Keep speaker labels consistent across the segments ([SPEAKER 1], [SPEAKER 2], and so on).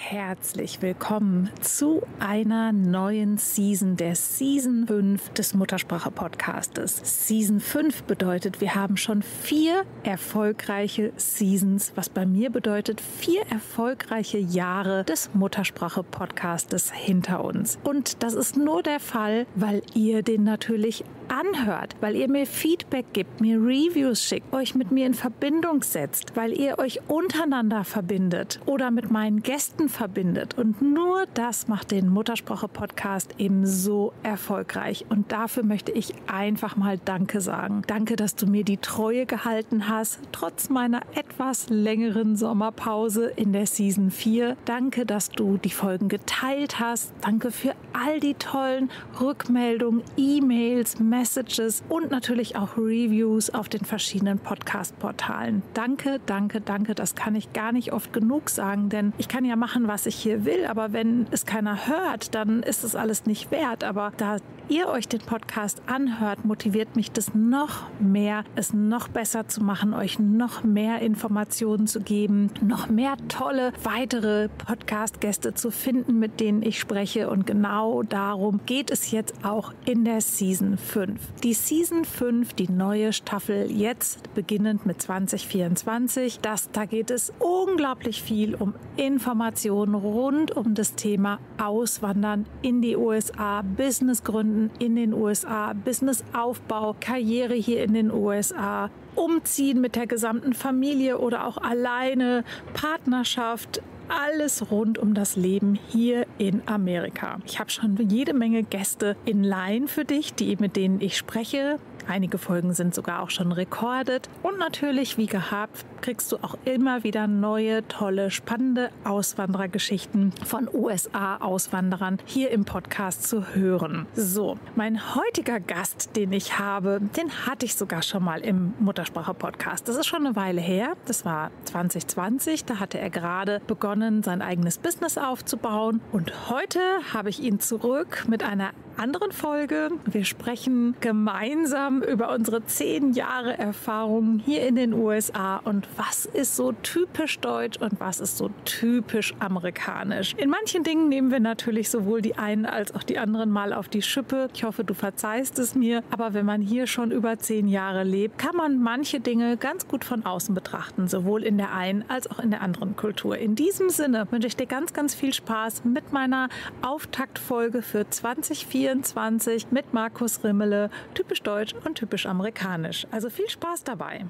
[SPEAKER 1] herzlich willkommen zu einer neuen Season der Season 5 des Muttersprache Podcastes. Season 5 bedeutet, wir haben schon vier erfolgreiche Seasons, was bei mir bedeutet, vier erfolgreiche Jahre des Muttersprache Podcastes hinter uns. Und das ist nur der Fall, weil ihr den natürlich anhört, weil ihr mir Feedback gibt, mir Reviews schickt, euch mit mir in Verbindung setzt, weil ihr euch untereinander verbindet oder mit meinen Gästen verbindet. Und nur das macht den Muttersprache-Podcast eben so erfolgreich. Und dafür möchte ich einfach mal Danke sagen. Danke, dass du mir die Treue gehalten hast, trotz meiner etwas längeren Sommerpause in der Season 4. Danke, dass du die Folgen geteilt hast. Danke für all die tollen Rückmeldungen, E-Mails, Messages und natürlich auch Reviews auf den verschiedenen Podcast-Portalen. Danke, danke, danke. Das kann ich gar nicht oft genug sagen, denn ich kann ja machen, machen, was ich hier will, aber wenn es keiner hört, dann ist es alles nicht wert. Aber da ihr euch den Podcast anhört, motiviert mich das noch mehr, es noch besser zu machen, euch noch mehr Informationen zu geben, noch mehr tolle weitere Podcast-Gäste zu finden, mit denen ich spreche. Und genau darum geht es jetzt auch in der Season 5. Die Season 5, die neue Staffel, jetzt beginnend mit 2024, das, da geht es unglaublich viel um Informationen Informationen rund um das Thema Auswandern in die USA, Business gründen in den USA, Business Aufbau, Karriere hier in den USA, Umziehen mit der gesamten Familie oder auch alleine, Partnerschaft, alles rund um das Leben hier in Amerika. Ich habe schon jede Menge Gäste in Line für dich, die mit denen ich spreche. Einige Folgen sind sogar auch schon recorded. Und natürlich, wie gehabt, kriegst du auch immer wieder neue, tolle, spannende Auswanderergeschichten von USA-Auswanderern hier im Podcast zu hören. So, mein heutiger Gast, den ich habe, den hatte ich sogar schon mal im Muttersprache-Podcast. Das ist schon eine Weile her. Das war 2020. Da hatte er gerade begonnen, sein eigenes Business aufzubauen. Und heute habe ich ihn zurück mit einer anderen Folge. Wir sprechen gemeinsam über unsere zehn Jahre Erfahrung hier in den USA und was ist so typisch deutsch und was ist so typisch amerikanisch. In manchen Dingen nehmen wir natürlich sowohl die einen als auch die anderen mal auf die Schippe. Ich hoffe, du verzeihst es mir. Aber wenn man hier schon über zehn Jahre lebt, kann man manche Dinge ganz gut von außen betrachten, sowohl in der einen als auch in der anderen Kultur. In diesem Sinne wünsche ich dir ganz, ganz viel Spaß mit meiner Auftaktfolge für 2024 mit Markus Rimmele, typisch deutsch und typisch amerikanisch. Also viel Spaß dabei.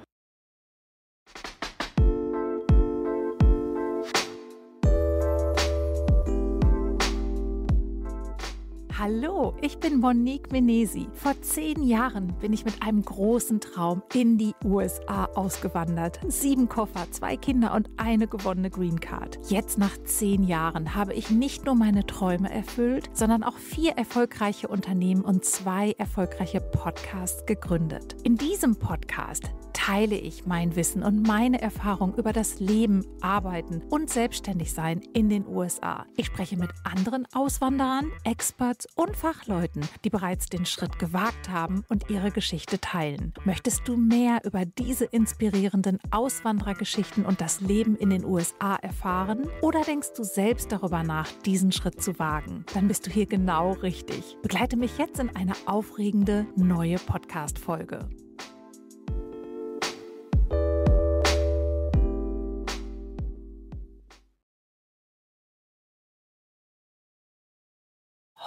[SPEAKER 1] Hallo, ich bin Monique Menesi. Vor zehn Jahren bin ich mit einem großen Traum in die USA ausgewandert. Sieben Koffer, zwei Kinder und eine gewonnene Green Card. Jetzt nach zehn Jahren habe ich nicht nur meine Träume erfüllt, sondern auch vier erfolgreiche Unternehmen und zwei erfolgreiche Podcasts gegründet. In diesem Podcast teile ich mein Wissen und meine Erfahrung über das Leben, Arbeiten und Selbstständigsein in den USA. Ich spreche mit anderen Auswanderern, Experts und Fachleuten, die bereits den Schritt gewagt haben und ihre Geschichte teilen. Möchtest du mehr über diese inspirierenden Auswanderergeschichten und das Leben in den USA erfahren? Oder denkst du selbst darüber nach, diesen Schritt zu wagen? Dann bist du hier genau richtig. Begleite mich jetzt in eine aufregende neue Podcast-Folge.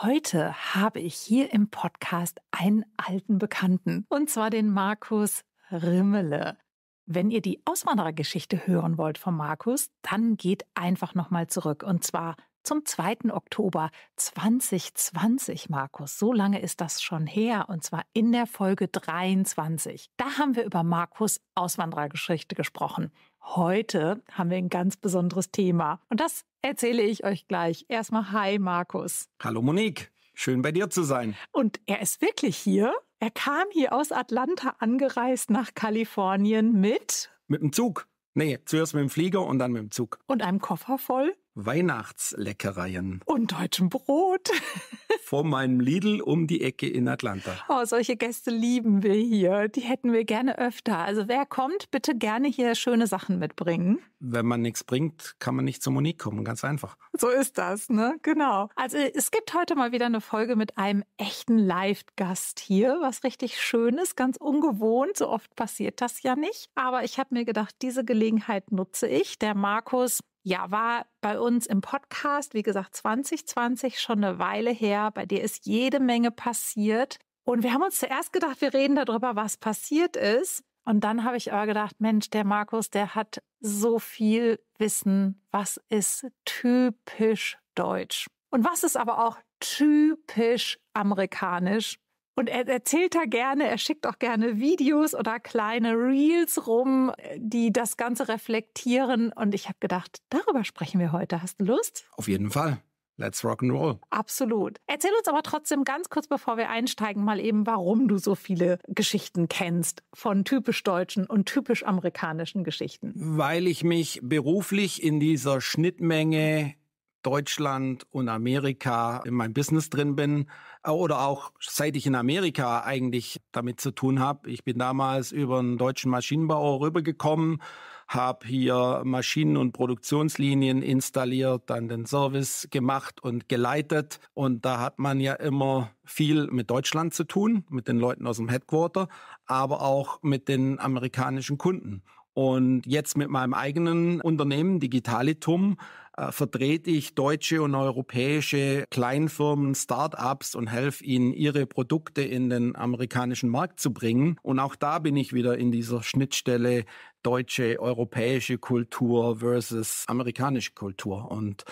[SPEAKER 1] heute habe ich hier im Podcast einen alten Bekannten, und zwar den Markus Rimmele. Wenn ihr die Auswanderergeschichte hören wollt von Markus, dann geht einfach nochmal zurück und zwar zum 2. Oktober 2020, Markus. So lange ist das schon her und zwar in der Folge 23. Da haben wir über Markus Auswanderergeschichte gesprochen. Heute haben wir ein ganz besonderes Thema und das erzähle ich euch gleich. Erstmal hi Markus.
[SPEAKER 2] Hallo Monique, schön bei dir zu sein.
[SPEAKER 1] Und er ist wirklich hier. Er kam hier aus Atlanta angereist nach Kalifornien
[SPEAKER 2] mit mit dem Zug. Nee, zuerst mit dem Flieger und dann mit dem Zug. Und einem Koffer voll Weihnachtsleckereien. Und deutschem Brot. Vor meinem Lidl um die Ecke in Atlanta.
[SPEAKER 1] Oh, solche Gäste lieben wir hier. Die hätten wir gerne öfter. Also wer kommt, bitte gerne hier schöne Sachen mitbringen.
[SPEAKER 2] Wenn man nichts bringt, kann man nicht zur Monique kommen. Ganz einfach.
[SPEAKER 1] So ist das, ne? Genau. Also es gibt heute mal wieder eine Folge mit einem echten Live-Gast hier. Was richtig Schönes, ganz ungewohnt. So oft passiert das ja nicht. Aber ich habe mir gedacht, diese Gelegenheit nutze ich. Der Markus ja, war bei uns im Podcast, wie gesagt, 2020 schon eine Weile her. Bei dir ist jede Menge passiert. Und wir haben uns zuerst gedacht, wir reden darüber, was passiert ist. Und dann habe ich aber gedacht, Mensch, der Markus, der hat so viel Wissen. Was ist typisch deutsch? Und was ist aber auch typisch amerikanisch? Und er erzählt da gerne, er schickt auch gerne Videos oder kleine Reels rum, die das Ganze reflektieren. Und ich habe gedacht, darüber sprechen wir heute. Hast du Lust?
[SPEAKER 2] Auf jeden Fall. Let's rock and roll.
[SPEAKER 1] Absolut. Erzähl uns aber trotzdem ganz kurz, bevor wir einsteigen, mal eben, warum du so viele Geschichten kennst von typisch deutschen und typisch amerikanischen Geschichten.
[SPEAKER 2] Weil ich mich beruflich in dieser Schnittmenge Deutschland und Amerika in meinem Business drin bin äh, oder auch seit ich in Amerika eigentlich damit zu tun habe. Ich bin damals über einen deutschen Maschinenbauer rübergekommen, habe hier Maschinen und Produktionslinien installiert, dann den Service gemacht und geleitet und da hat man ja immer viel mit Deutschland zu tun, mit den Leuten aus dem Headquarter, aber auch mit den amerikanischen Kunden. Und jetzt mit meinem eigenen Unternehmen Digitalitum äh, vertrete ich deutsche und europäische Kleinfirmen, Start-ups und helfe ihnen, ihre Produkte in den amerikanischen Markt zu bringen. Und auch da bin ich wieder in dieser Schnittstelle deutsche, europäische Kultur versus amerikanische Kultur. Und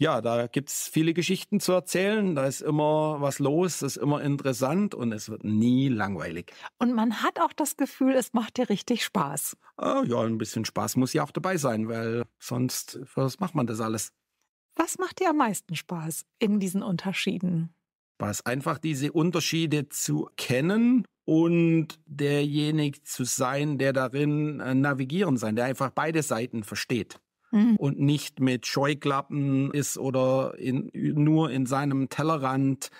[SPEAKER 2] ja, da gibt es viele Geschichten zu erzählen, da ist immer was los, ist immer interessant und es wird nie langweilig. Und man hat auch das Gefühl, es macht dir richtig Spaß. Ah, ja, ein bisschen Spaß muss ja auch dabei sein, weil sonst, was macht man das alles?
[SPEAKER 1] Was macht dir am meisten Spaß in diesen Unterschieden?
[SPEAKER 2] Spaß, einfach diese Unterschiede zu kennen und derjenige zu sein, der darin äh, navigieren sein, der einfach beide Seiten versteht mhm. und nicht mit Scheuklappen ist oder in, nur in seinem Tellerrand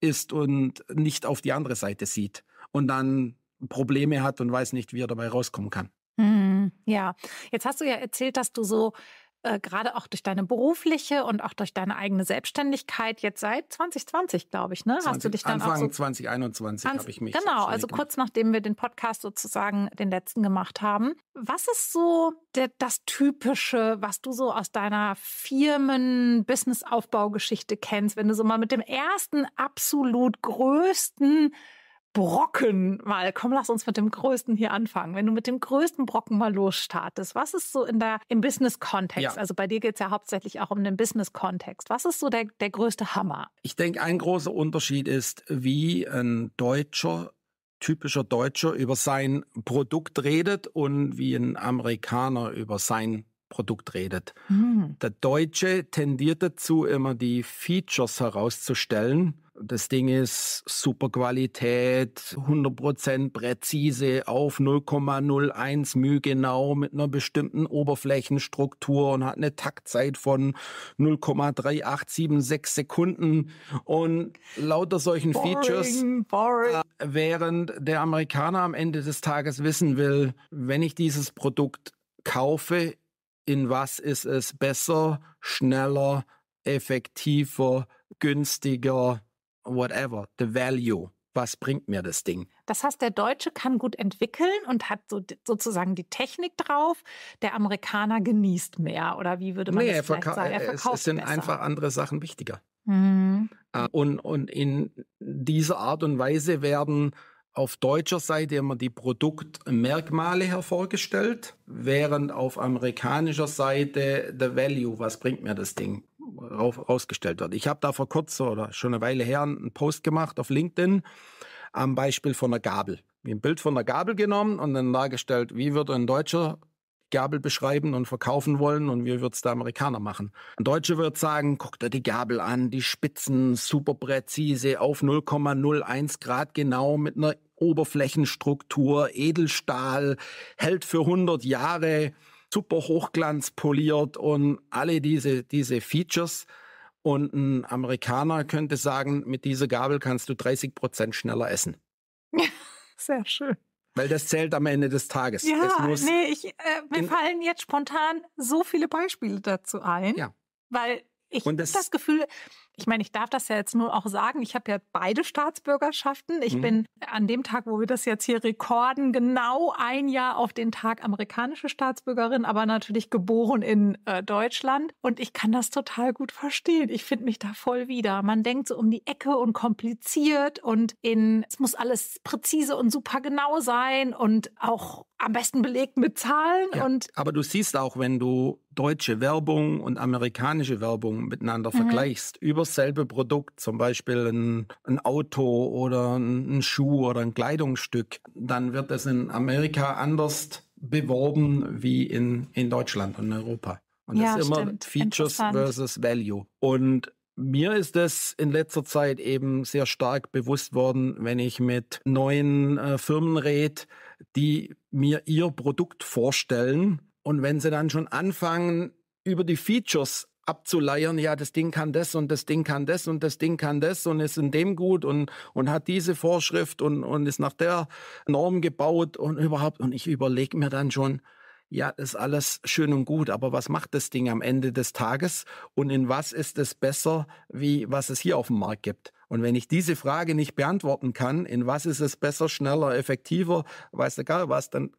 [SPEAKER 2] ist und nicht auf die andere Seite sieht und dann Probleme hat und weiß nicht, wie er dabei rauskommen kann. Mhm.
[SPEAKER 1] Ja, jetzt hast du ja erzählt, dass du so äh, gerade auch durch deine berufliche und auch durch deine eigene Selbstständigkeit jetzt seit 2020, glaube ich, ne? Hast du dich dann Anfang auch so,
[SPEAKER 2] 2021 habe ich mich genau, also kurz
[SPEAKER 1] nachdem wir den Podcast sozusagen den letzten gemacht haben. Was ist so der, das typische, was du so aus deiner Firmen Business Aufbaugeschichte kennst, wenn du so mal mit dem ersten absolut größten Brocken mal, komm, lass uns mit dem größten hier anfangen. Wenn du mit dem größten Brocken mal losstartest, was ist so in der, im Business-Kontext? Ja. Also bei dir geht es ja hauptsächlich auch um den Business-Kontext. Was ist so der, der größte Hammer?
[SPEAKER 2] Ich denke, ein großer Unterschied ist, wie ein Deutscher typischer Deutscher über sein Produkt redet und wie ein Amerikaner über sein Produkt redet. Hm. Der Deutsche tendiert dazu, immer die Features herauszustellen. Das Ding ist super Qualität, 100% präzise auf 0,01 Mühe genau mit einer bestimmten Oberflächenstruktur und hat eine Taktzeit von 0,3876 Sekunden und lauter solchen boring, Features. Boring. Äh, während der Amerikaner am Ende des Tages wissen will, wenn ich dieses Produkt kaufe, in was ist es besser, schneller, effektiver, günstiger, whatever, the value. Was bringt mir das Ding?
[SPEAKER 1] Das heißt, der Deutsche kann gut entwickeln und hat so, sozusagen die Technik drauf. Der Amerikaner genießt mehr oder wie würde man nee, das vielleicht sagen? Er verkauft
[SPEAKER 2] es, es sind besser. einfach andere Sachen wichtiger.
[SPEAKER 1] Mhm.
[SPEAKER 2] Äh, und, und in dieser Art und Weise werden auf deutscher Seite immer die Produktmerkmale hervorgestellt, während auf amerikanischer Seite der Value, was bringt mir das Ding, rausgestellt wird. Ich habe da vor kurzem oder schon eine Weile her einen Post gemacht auf LinkedIn am Beispiel von einer Gabel. Ein Bild von einer Gabel genommen und dann dargestellt, wie würde ein deutscher Gabel beschreiben und verkaufen wollen und wie es der Amerikaner machen? Ein Deutscher wird sagen, guck dir die Gabel an, die Spitzen, super präzise, auf 0,01 Grad genau, mit einer Oberflächenstruktur, Edelstahl, hält für 100 Jahre, super Hochglanz poliert und alle diese, diese Features. Und ein Amerikaner könnte sagen, mit dieser Gabel kannst du 30 Prozent schneller essen. Sehr schön. Weil das zählt am Ende des Tages. Ja, nee, ich,
[SPEAKER 1] äh, mir fallen jetzt spontan so viele Beispiele dazu ein. Ja. Weil ich das, das Gefühl, ich meine, ich darf das ja jetzt nur auch sagen, ich habe ja beide Staatsbürgerschaften. Ich mhm. bin an dem Tag, wo wir das jetzt hier rekorden, genau ein Jahr auf den Tag amerikanische Staatsbürgerin, aber natürlich geboren in äh, Deutschland. Und ich kann das total gut verstehen. Ich finde mich da voll wieder. Man denkt so um die Ecke und kompliziert und in, es muss alles präzise und super genau sein und auch am besten belegt mit Zahlen ja, und.
[SPEAKER 2] Aber du siehst auch, wenn du deutsche Werbung und amerikanische Werbung miteinander mhm. vergleichst, über dasselbe Produkt, zum Beispiel ein, ein Auto oder ein, Schuh oder ein Kleidungsstück, dann wird es in Amerika anders beworben wie in, in Deutschland und Europa. Und ja, das ist immer stimmt. Features versus Value. Und mir ist es in letzter Zeit eben sehr stark bewusst worden, wenn ich mit neuen äh, Firmen rede, die mir ihr Produkt vorstellen. Und wenn sie dann schon anfangen, über die Features abzuleiern, ja, das Ding kann das und das Ding kann das und das Ding kann das und ist in dem gut und, und hat diese Vorschrift und, und ist nach der Norm gebaut und überhaupt. Und ich überlege mir dann schon, ja, ist alles schön und gut, aber was macht das Ding am Ende des Tages und in was ist es besser, wie was es hier auf dem Markt gibt? Und wenn ich diese Frage nicht beantworten kann, in was ist es besser, schneller, effektiver, weiß egal was, dann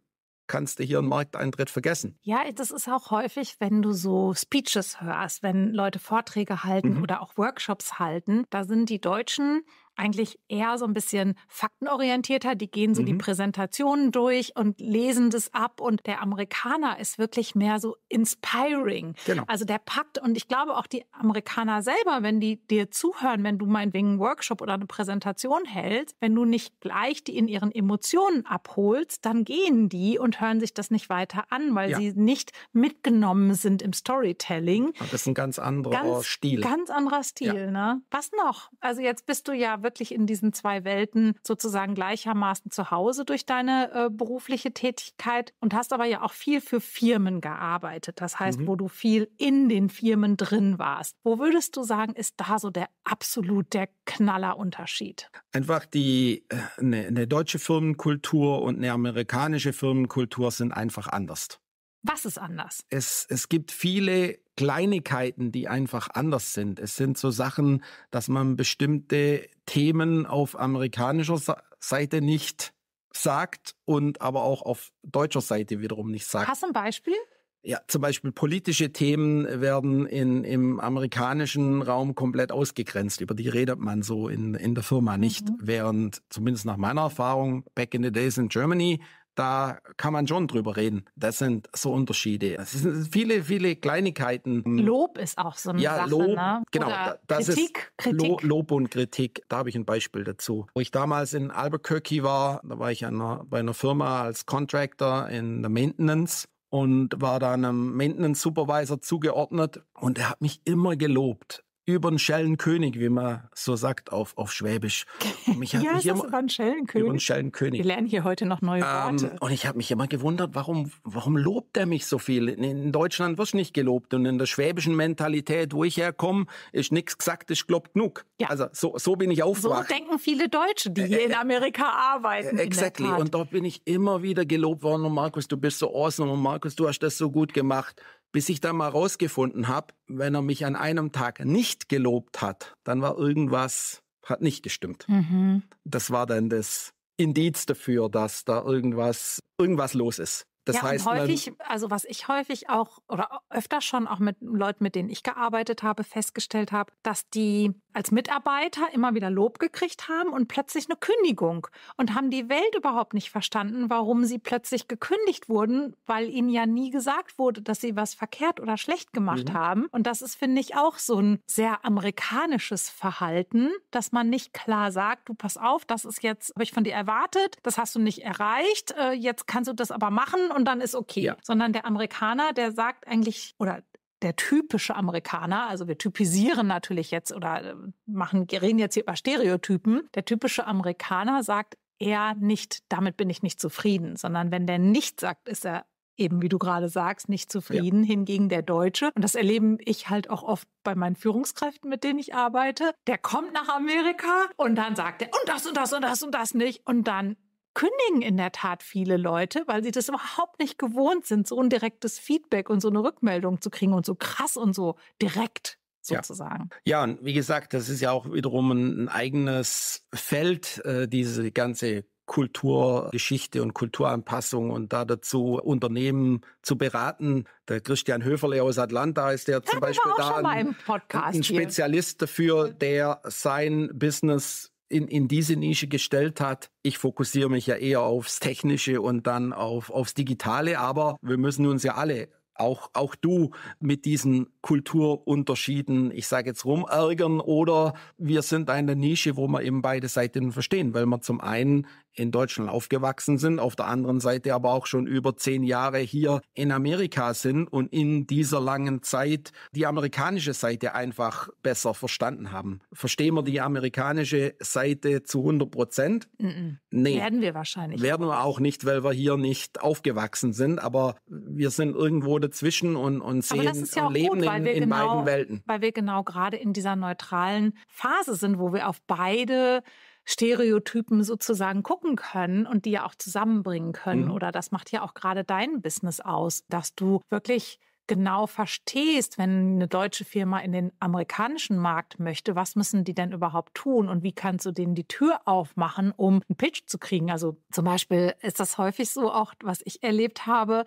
[SPEAKER 2] kannst du hier einen Markteintritt vergessen.
[SPEAKER 1] Ja, das ist auch häufig, wenn du so Speeches hörst, wenn Leute Vorträge halten mhm. oder auch Workshops halten. Da sind die Deutschen eigentlich eher so ein bisschen faktenorientierter. Die gehen so mhm. die Präsentationen durch und lesen das ab. Und der Amerikaner ist wirklich mehr so inspiring. Genau. Also der packt und ich glaube auch die Amerikaner selber, wenn die dir zuhören, wenn du meinetwegen einen Workshop oder eine Präsentation hältst, wenn du nicht gleich die in ihren Emotionen abholst, dann gehen die und hören sich das nicht weiter an, weil ja. sie nicht mitgenommen sind im Storytelling.
[SPEAKER 2] Das ist ein ganz anderer ganz, Stil. Ganz
[SPEAKER 1] anderer Stil, ja. ne? Was noch? Also jetzt bist du ja wirklich wirklich in diesen zwei Welten sozusagen gleichermaßen zu Hause durch deine äh, berufliche Tätigkeit und hast aber ja auch viel für Firmen gearbeitet. Das heißt, mhm. wo du viel in den Firmen drin warst. Wo würdest du sagen, ist da so der absolut der Knallerunterschied?
[SPEAKER 2] Einfach die eine äh, ne, ne deutsche Firmenkultur und eine amerikanische Firmenkultur sind einfach anders.
[SPEAKER 1] Was ist anders?
[SPEAKER 2] Es, es gibt viele Kleinigkeiten, die einfach anders sind. Es sind so Sachen, dass man bestimmte Themen auf amerikanischer Seite nicht sagt und aber auch auf deutscher Seite wiederum nicht sagt. Hast du ein Beispiel? Ja, zum Beispiel politische Themen werden in, im amerikanischen Raum komplett ausgegrenzt. Über die redet man so in, in der Firma nicht. Mhm. Während, zumindest nach meiner Erfahrung, back in the days in Germany, da kann man schon drüber reden. Das sind so Unterschiede. Es sind viele, viele Kleinigkeiten. Lob
[SPEAKER 1] ist auch so eine ja, Sache. Lob, ne? genau. Oder das Kritik, ist Kritik.
[SPEAKER 2] Lob und Kritik. Da habe ich ein Beispiel dazu. Wo ich damals in Albuquerque war, da war ich einer, bei einer Firma als Contractor in der Maintenance und war da einem Maintenance Supervisor zugeordnet und er hat mich immer gelobt über den Schellenkönig, wie man so sagt auf, auf Schwäbisch. Und mich ja, hier ist über
[SPEAKER 1] den Schellenkönig. Über den
[SPEAKER 2] Schellenkönig. Wir lernen hier heute noch neue ähm, Worte. Ähm, und ich habe mich immer gewundert, warum, warum lobt er mich so viel? In, Deutschland wirst du nicht gelobt und in der schwäbischen Mentalität, wo ich herkomme, ist nichts gesagt, ist gelobt genug. Ja. Also so, so bin ich aufgewacht. So
[SPEAKER 1] denken viele Deutsche, die hier äh, in äh, Amerika
[SPEAKER 2] arbeiten. Äh, exactly. Und dort bin ich immer wieder gelobt worden und Markus, du bist so awesome und Markus, du hast das so gut gemacht. Bis ich dann mal rausgefunden habe, wenn er mich an einem Tag nicht gelobt hat, dann war irgendwas, hat nicht gestimmt. Mhm. Das war dann das Indiz dafür, dass da irgendwas, irgendwas los ist. Das ja, heißt, und häufig,
[SPEAKER 1] also was ich häufig auch oder öfter schon auch mit Leuten, mit denen ich gearbeitet habe, festgestellt habe, dass die als Mitarbeiter immer wieder Lob gekriegt haben und plötzlich eine Kündigung und haben die Welt überhaupt nicht verstanden, warum sie plötzlich gekündigt wurden, weil ihnen ja nie gesagt wurde, dass sie was verkehrt oder schlecht gemacht mhm. haben. Und das ist, finde ich, auch so ein sehr amerikanisches Verhalten, dass man nicht klar sagt, du pass auf, das ist jetzt, habe ich von dir erwartet, das hast du nicht erreicht, äh, jetzt kannst du das aber machen und dann ist okay. Ja. Sondern der Amerikaner, der sagt eigentlich, oder der typische Amerikaner, also wir typisieren natürlich jetzt oder äh, machen, reden jetzt hier über Stereotypen, der typische Amerikaner sagt eher nicht, damit bin ich nicht zufrieden, sondern wenn der nicht sagt, ist er eben, wie du gerade sagst, nicht zufrieden, ja. hingegen der Deutsche. Und das erleben ich halt auch oft bei meinen Führungskräften, mit denen ich arbeite. Der kommt nach Amerika und dann sagt er, und das und das und das und das nicht. Und dann kündigen in der Tat viele Leute, weil sie das überhaupt nicht gewohnt sind, so ein direktes Feedback und so eine Rückmeldung zu kriegen und so krass und so direkt. Sozusagen.
[SPEAKER 2] Ja. ja, und wie gesagt, das ist ja auch wiederum ein eigenes Feld, äh, diese ganze Kulturgeschichte und Kulturanpassung und da dazu Unternehmen zu beraten. Der Christian Höferle aus Atlanta ist der zum Beispiel da ein, ein Spezialist dafür, der sein Business in, in diese Nische gestellt hat. Ich fokussiere mich ja eher aufs Technische und dann auf, aufs Digitale, aber wir müssen uns ja alle auch, auch du mit diesen Kulturunterschieden, ich sage jetzt rumärgern oder wir sind eine Nische, wo wir eben beide Seiten verstehen, weil wir zum einen in Deutschland aufgewachsen sind, auf der anderen Seite aber auch schon über zehn Jahre hier in Amerika sind und in dieser langen Zeit die amerikanische Seite einfach besser verstanden haben. Verstehen wir die amerikanische Seite zu 100 Prozent?
[SPEAKER 1] Nee. Werden wir wahrscheinlich.
[SPEAKER 2] Werden wir auch nicht, weil wir hier nicht aufgewachsen sind, aber wir sind irgendwo dazwischen und, und sehen ja und leben gut, in, in genau, beiden Welten.
[SPEAKER 1] Weil wir genau gerade in dieser neutralen Phase sind, wo wir auf beide Stereotypen sozusagen gucken können und die ja auch zusammenbringen können. Mhm. Oder das macht ja auch gerade dein Business aus, dass du wirklich genau verstehst, wenn eine deutsche Firma in den amerikanischen Markt möchte, was müssen die denn überhaupt tun und wie kannst du denen die Tür aufmachen, um einen Pitch zu kriegen? Also zum Beispiel ist das häufig so auch, was ich erlebt habe,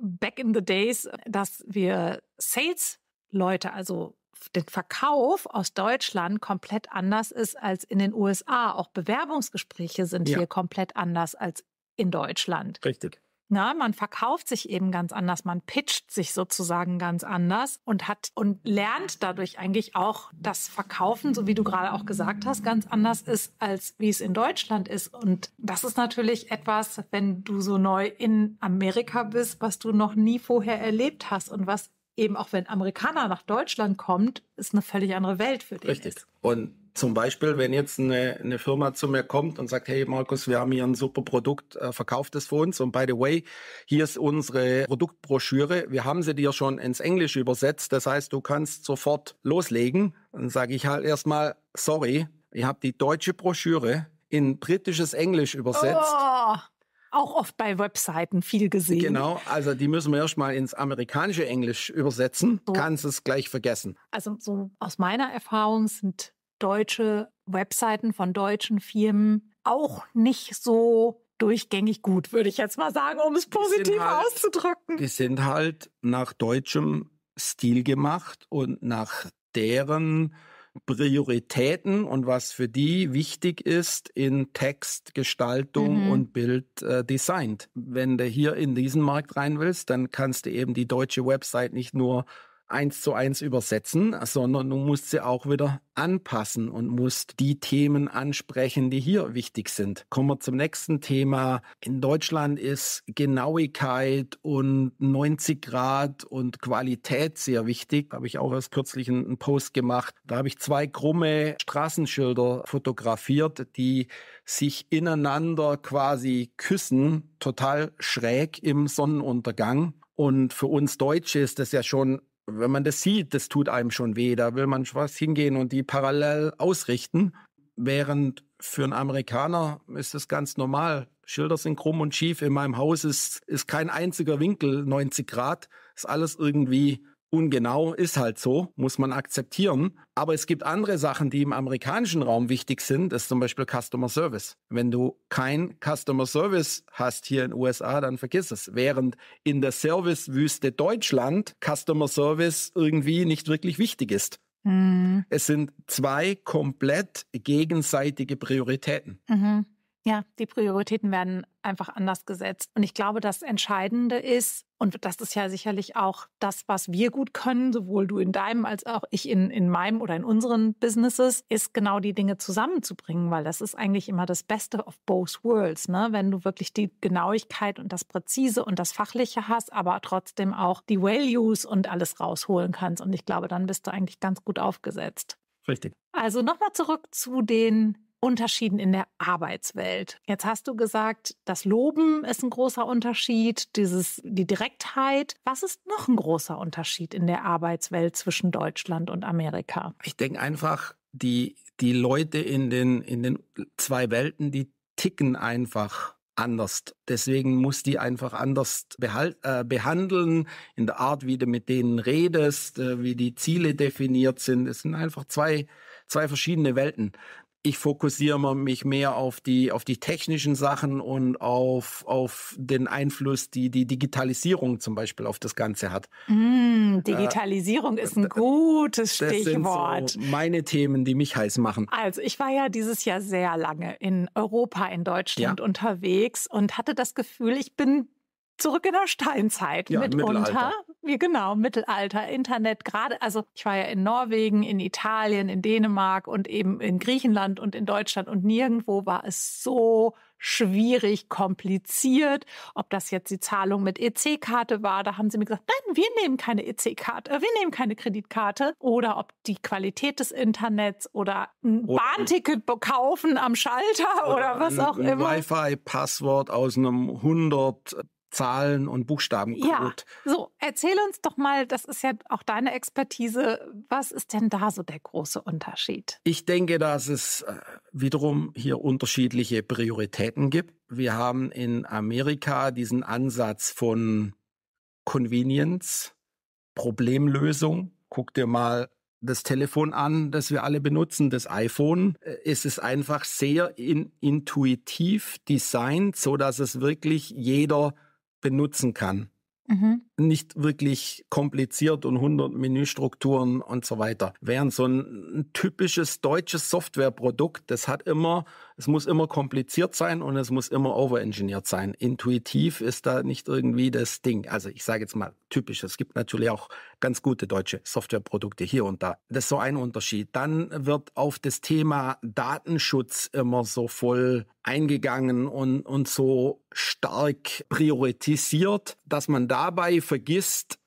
[SPEAKER 1] back in the days, dass wir Sales Leute, also den Verkauf aus Deutschland komplett anders ist als in den USA. Auch Bewerbungsgespräche sind ja. hier komplett anders als in Deutschland. Richtig. Na, man verkauft sich eben ganz anders, man pitcht sich sozusagen ganz anders und hat und lernt dadurch eigentlich auch, dass Verkaufen, so wie du gerade auch gesagt hast, ganz anders ist, als wie es in Deutschland ist. Und das ist natürlich etwas, wenn du so neu in Amerika bist, was du noch nie vorher erlebt hast und was eben auch wenn Amerikaner nach Deutschland kommt, ist eine völlig andere Welt für dich. Richtig.
[SPEAKER 2] Ist. Und zum Beispiel, wenn jetzt eine, eine Firma zu mir kommt und sagt, hey Markus, wir haben hier ein super Produkt, äh, verkauft es für uns. Und by the way, hier ist unsere Produktbroschüre. Wir haben sie dir schon ins Englische übersetzt. Das heißt, du kannst sofort loslegen. Dann sage ich halt erstmal, sorry, ich habe die deutsche Broschüre in britisches Englisch übersetzt.
[SPEAKER 1] Oh auch oft bei Webseiten viel gesehen. Genau,
[SPEAKER 2] also die müssen wir erstmal ins amerikanische Englisch übersetzen. So. Kannst es gleich vergessen.
[SPEAKER 1] Also so aus meiner Erfahrung sind deutsche Webseiten von deutschen Firmen auch nicht so durchgängig gut, würde ich jetzt mal sagen, um es positiv
[SPEAKER 2] halt, auszudrücken. Die sind halt nach deutschem Stil gemacht und nach deren Prioritäten und was für die wichtig ist in Text, Gestaltung mhm. und Bild äh, designt. Wenn du hier in diesen Markt rein willst, dann kannst du eben die deutsche Website nicht nur eins zu eins übersetzen, sondern du musst sie auch wieder anpassen und musst die Themen ansprechen, die hier wichtig sind. Kommen wir zum nächsten Thema. In Deutschland ist Genauigkeit und 90 Grad und Qualität sehr wichtig. Da habe ich auch erst kürzlich einen Post gemacht. Da habe ich zwei krumme Straßenschilder fotografiert, die sich ineinander quasi küssen, total schräg im Sonnenuntergang. Und für uns Deutsche ist das ja schon wenn man das sieht, das tut einem schon weh. Da will man was hingehen und die parallel ausrichten. Während für einen Amerikaner ist das ganz normal. Schilder sind krumm und schief. In meinem Haus ist, ist kein einziger Winkel 90 Grad. Ist alles irgendwie ungenau, ist halt so, muss man akzeptieren. Aber es gibt andere Sachen, die im amerikanischen Raum wichtig sind, das ist zum Beispiel Customer Service. Wenn du kein Customer Service hast hier in den USA, dann vergiss es. Während in der Servicewüste Deutschland Customer Service irgendwie nicht wirklich wichtig ist.
[SPEAKER 1] Mhm.
[SPEAKER 2] Es sind zwei komplett gegenseitige Prioritäten. Mhm.
[SPEAKER 1] Ja, die Prioritäten werden einfach anders gesetzt. Und ich glaube, das Entscheidende ist, und das ist ja sicherlich auch das, was wir gut können, sowohl du in deinem als auch ich in, in meinem oder in unseren Businesses, ist genau die Dinge zusammenzubringen, weil das ist eigentlich immer das Beste of both worlds, ne? Wenn du wirklich die Genauigkeit und das Präzise und das Fachliche hast, aber trotzdem auch die Values und alles rausholen kannst. Und ich glaube, dann bist du eigentlich ganz gut aufgesetzt. Richtig. Also nochmal zurück zu den Unterschieden in der Arbeitswelt. Jetzt hast du gesagt, das Loben ist ein großer Unterschied, dieses, die Direktheit. Was ist noch ein großer Unterschied in der Arbeitswelt zwischen Deutschland und Amerika? Ich
[SPEAKER 2] denke einfach, die, die Leute in den, in den zwei Welten, die ticken einfach anders. Deswegen muss die einfach anders äh, behandeln, in der Art, wie du mit denen redest, äh, wie die Ziele definiert sind. Es sind einfach zwei, zwei verschiedene Welten ich fokussiere mich mehr auf die, auf die technischen Sachen und auf, auf den Einfluss, die die Digitalisierung zum Beispiel auf das Ganze hat.
[SPEAKER 1] Mm, äh, Digitalisierung
[SPEAKER 2] äh, ist ein gutes Stichwort. Das sind so meine Themen, die mich heiß machen.
[SPEAKER 1] Also ich war ja dieses Jahr sehr lange in Europa, in Deutschland ja. unterwegs und hatte das Gefühl, ich bin zurück in der Steinzeit ja, mitunter. Mittelalter. Genau, Mittelalter, Internet, gerade, also ich war ja in Norwegen, in Italien, in Dänemark und eben in Griechenland und in Deutschland und nirgendwo war es so schwierig, kompliziert. Ob das jetzt die Zahlung mit EC-Karte war, da haben sie mir gesagt, nein, wir nehmen keine EC-Karte, äh, wir nehmen keine Kreditkarte. Oder ob die Qualität des Internets oder ein oder Bahnticket kaufen am Schalter oder, oder was auch ein immer.
[SPEAKER 2] Wi-Fi-Passwort aus einem 100 Zahlen und Buchstabencode. Ja, so
[SPEAKER 1] erzähl uns doch mal, das ist ja auch deine Expertise, was ist denn da so der große Unterschied?
[SPEAKER 2] Ich denke, dass es äh, wiederum hier unterschiedliche Prioritäten gibt. Wir haben in Amerika diesen Ansatz von Convenience, Problemlösung. Guck dir mal das Telefon an, das wir alle benutzen, das iPhone. Äh, es ist einfach sehr in, intuitiv designt, so dass es wirklich jeder benutzen kann. Mhm nicht wirklich kompliziert und 100 Menüstrukturen und so weiter. Während so ein, typisches deutsches Softwareprodukt, das hat immer, es muss immer kompliziert sein und es muss immer overengineert sein. Intuitiv ist da nicht irgendwie das Ding. Also ich sage jetzt mal typisch. Es gibt natürlich auch ganz gute deutsche Softwareprodukte hier und da. Das ist so ein Unterschied. Dann wird auf das Thema Datenschutz immer so voll eingegangen und, und so stark priorisiert, dass man dabei vergisst,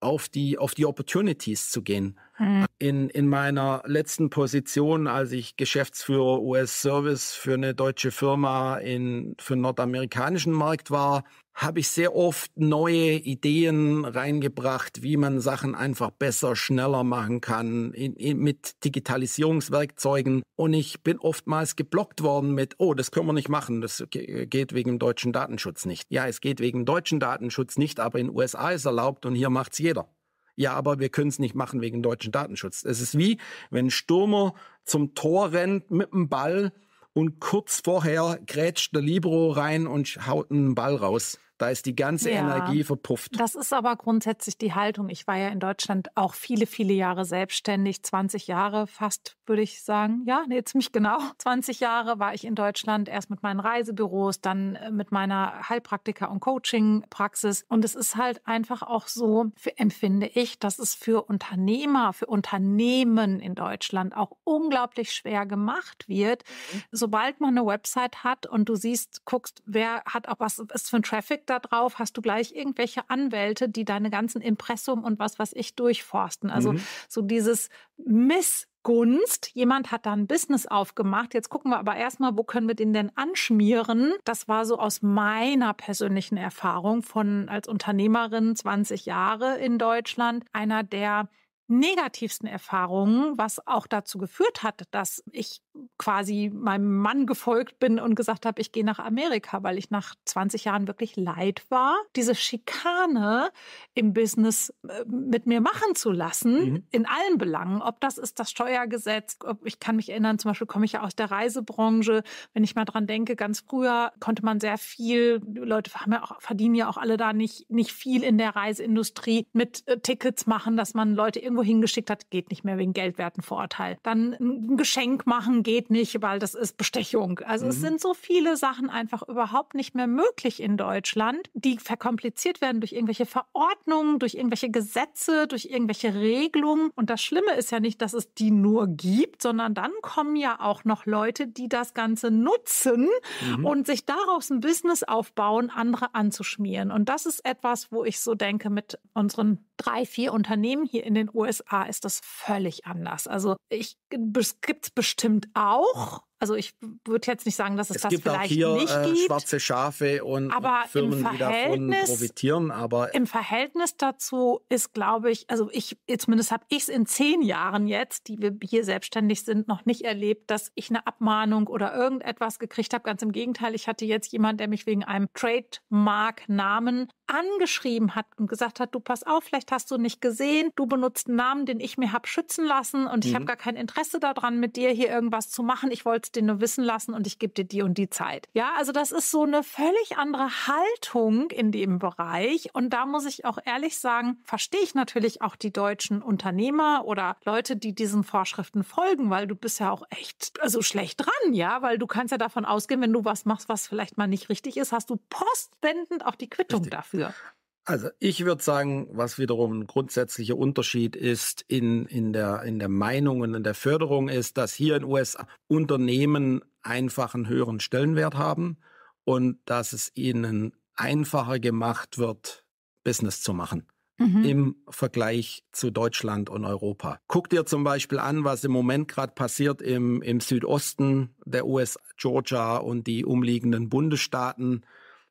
[SPEAKER 2] auf die, auf die Opportunities zu gehen. Mhm. In, in meiner letzten Position, als ich Geschäftsführer US-Service für eine deutsche Firma in, für den nordamerikanischen Markt war, habe ich sehr oft neue Ideen reingebracht, wie man Sachen einfach besser, schneller machen kann in, in, mit Digitalisierungswerkzeugen. Und ich bin oftmals geblockt worden mit, oh, das können wir nicht machen, das geht wegen dem deutschen Datenschutz nicht. Ja, es geht wegen dem deutschen Datenschutz nicht, aber in den USA ist erlaubt und hier macht es jeder. Ja, aber wir können es nicht machen wegen deutschen Datenschutz. Es ist wie, wenn ein Stürmer zum Tor rennt mit dem Ball und kurz vorher grätscht der Libro rein und haut einen Ball raus. Da ist die ganze ja, Energie verpufft.
[SPEAKER 1] Das ist aber grundsätzlich die Haltung. Ich war ja in Deutschland auch viele, viele Jahre selbstständig. 20 Jahre fast, würde ich sagen. Ja, nee, ziemlich genau. 20 Jahre war ich in Deutschland erst mit meinen Reisebüros, dann äh, mit meiner Heilpraktiker- und Coaching-Praxis. Und es ist halt einfach auch so, empfinde ich, dass es für Unternehmer, für Unternehmen in Deutschland auch unglaublich schwer gemacht wird. Mhm. Sobald man eine Website hat und du siehst, guckst, wer hat auch was ist für ein Traffic da drauf hast du gleich irgendwelche Anwälte, die deine ganzen Impressum und was was ich durchforsten. Also mhm. so dieses Missgunst, Jemand hat da ein Business aufgemacht. Jetzt gucken wir aber erstmal, wo können wir den denn anschmieren? Das war so aus meiner persönlichen Erfahrung von als Unternehmerin 20 Jahre in Deutschland einer der negativsten Erfahrungen, was auch dazu geführt hat, dass ich quasi meinem Mann gefolgt bin und gesagt habe, ich gehe nach Amerika, weil ich nach 20 Jahren wirklich leid war, diese Schikane im Business äh, mit mir machen zu lassen, mhm. in allen Belangen. Ob das ist das Steuergesetz, ob ich kann mich erinnern, zum Beispiel komme ich ja aus der Reisebranche. Wenn ich mal dran denke, ganz früher konnte man sehr viel, Leute haben ja auch, verdienen ja auch alle da nicht, nicht viel in der Reiseindustrie mit äh, Tickets machen, dass man Leute irgendwie irgendwo hingeschickt hat, geht nicht mehr wegen Geldwertenvorurteil. Halt. Dann ein Geschenk machen geht nicht, weil das ist Bestechung. Also mhm. es sind so viele Sachen einfach überhaupt nicht mehr möglich in Deutschland, die verkompliziert werden durch irgendwelche Verordnungen, durch irgendwelche Gesetze, durch irgendwelche Regelungen. Und das Schlimme ist ja nicht, dass es die nur gibt, sondern dann kommen ja auch noch Leute, die das Ganze nutzen mhm. und sich daraus ein Business aufbauen, andere anzuschmieren. Und das ist etwas, wo ich so denke mit unseren drei, vier Unternehmen hier in den USA, USA ist das völlig anders. Also ich, es gibt bestimmt auch also ich würde jetzt nicht sagen, dass es, es das vielleicht hier, nicht äh, gibt. Es gibt
[SPEAKER 2] schwarze Schafe und, aber und Firmen, die davon profitieren. Aber im
[SPEAKER 1] Verhältnis dazu ist, glaube ich, also ich zumindest habe ich es in zehn Jahren jetzt, die wir hier selbstständig sind, noch nicht erlebt, dass ich eine Abmahnung oder irgendetwas gekriegt habe. Ganz im Gegenteil, ich hatte jetzt jemand, der mich wegen einem Trademark-Namen angeschrieben hat und gesagt hat, du pass auf, vielleicht hast du nicht gesehen, du benutzt einen Namen, den ich mir habe schützen lassen und mhm. ich habe gar kein Interesse daran, mit dir hier irgendwas zu machen. Ich wollte selbst den nur wissen lassen und ich gebe dir die und die Zeit. Ja, also das ist so eine völlig andere Haltung in dem Bereich. Und da muss ich auch ehrlich sagen, verstehe ich natürlich auch die deutschen Unternehmer oder Leute, die diesen Vorschriften folgen, weil du bist ja auch echt also schlecht dran, ja, weil du kannst ja davon ausgehen, wenn du was machst, was vielleicht mal nicht richtig ist, hast du postwendend auch die Quittung richtig. dafür.
[SPEAKER 2] Also ich würde sagen, was wiederum ein grundsätzlicher Unterschied ist in, in, der, in der Meinung und in der Förderung ist, dass hier in den USA Unternehmen einfach einen höheren Stellenwert haben und dass es ihnen einfacher gemacht wird, Business zu machen. Mhm. im Vergleich zu Deutschland und Europa. Guck dir zum Beispiel an, was im Moment gerade passiert im, im Südosten der US, Georgia und die umliegenden Bundesstaaten.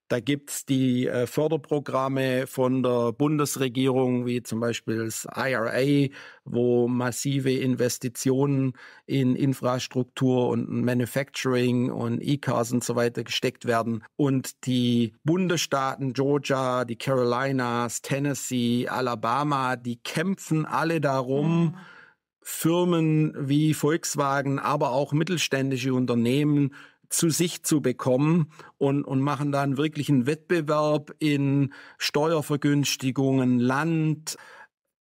[SPEAKER 2] Da gibt es die äh, Förderprogramme von der Bundesregierung, wie zum Beispiel das IRA, wo massive Investitionen in Infrastruktur und Manufacturing und E-Cars und so weiter gesteckt werden. Und die Bundesstaaten Georgia, die Carolinas, Tennessee, Alabama, die kämpfen alle darum, mhm. Firmen wie Volkswagen, aber auch mittelständische Unternehmen zu sich zu bekommen und, und machen dann wirklich einen Wettbewerb in Steuervergünstigungen, Land,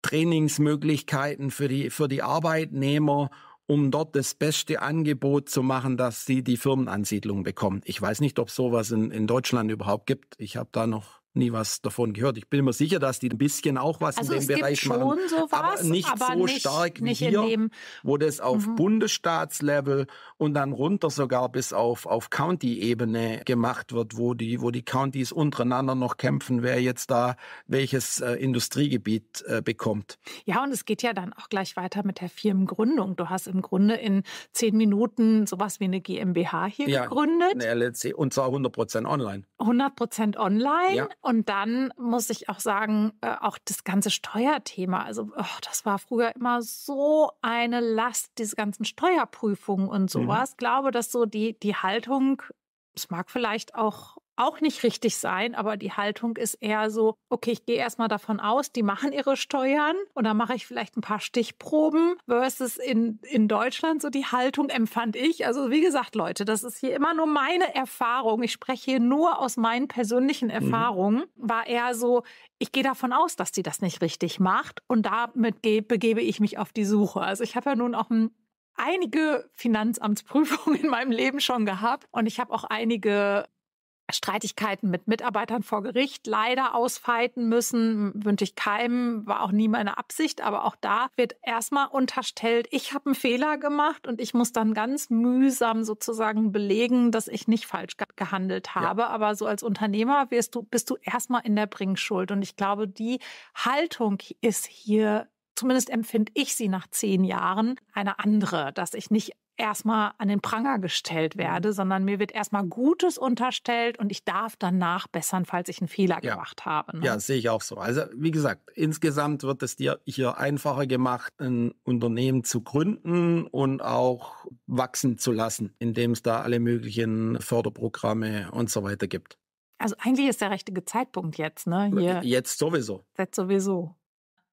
[SPEAKER 2] Trainingsmöglichkeiten für die, für die Arbeitnehmer, um dort das beste Angebot zu machen, dass sie die Firmenansiedlung bekommen. Ich weiß nicht, ob sowas in, in Deutschland überhaupt gibt. Ich habe da noch nie was davon gehört. Ich bin mir sicher, dass die ein bisschen auch was also in dem Bereich machen, sowas, aber nicht aber so nicht, stark wie nicht hier, dem, wo das auf mhm. Bundesstaatslevel und dann runter sogar bis auf auf County-Ebene gemacht wird, wo die wo die Countys untereinander noch kämpfen, wer jetzt da welches äh, Industriegebiet äh, bekommt.
[SPEAKER 1] Ja, und es geht ja dann auch gleich weiter mit der Firmengründung. Du hast im Grunde in zehn Minuten sowas wie eine GmbH hier ja, gegründet.
[SPEAKER 2] Eine LLC und zwar 100 Prozent online.
[SPEAKER 1] 100 Prozent online. Ja. Und dann muss ich auch sagen, äh, auch das ganze Steuerthema. Also oh, das war früher immer so eine Last, diese ganzen Steuerprüfungen und mhm. sowas. Mhm. Ich glaube, dass so die, die Haltung, es mag vielleicht auch auch nicht richtig sein, aber die Haltung ist eher so, okay, ich gehe erstmal davon aus, die machen ihre Steuern und dann mache ich vielleicht ein paar Stichproben versus in, in Deutschland so die Haltung empfand ich. Also wie gesagt, Leute, das ist hier immer nur meine Erfahrung. Ich spreche hier nur aus meinen persönlichen mhm. Erfahrungen. Mhm. War eher so, ich gehe davon aus, dass die das nicht richtig macht und damit begebe ich mich auf die Suche. Also ich habe ja nun auch ein einige Finanzamtsprüfungen in meinem Leben schon gehabt und ich habe auch einige Streitigkeiten mit Mitarbeitern vor Gericht leider ausfeiten müssen. Wünsche ich keinem, war auch nie meine Absicht, aber auch da wird erstmal unterstellt, ich habe einen Fehler gemacht und ich muss dann ganz mühsam sozusagen belegen, dass ich nicht falsch gehandelt habe. Ja. Aber so als Unternehmer wirst du, bist du erstmal in der Bringschuld. Und ich glaube, die Haltung ist hier zumindest empfinde ich sie nach zehn Jahren, eine andere, dass ich nicht erstmal an den Pranger gestellt mhm. werde, sondern mir wird erstmal Gutes unterstellt und ich darf danach bessern, falls ich einen Fehler ja.
[SPEAKER 2] gemacht habe. Ne? Ja, sehe ich auch so. Also wie gesagt, insgesamt wird es dir hier einfacher gemacht, ein Unternehmen zu gründen und auch wachsen zu lassen, indem es da alle möglichen Förderprogramme und so weiter gibt.
[SPEAKER 1] Also eigentlich ist der richtige Zeitpunkt jetzt, ne? Hier
[SPEAKER 2] jetzt sowieso.
[SPEAKER 1] Jetzt sowieso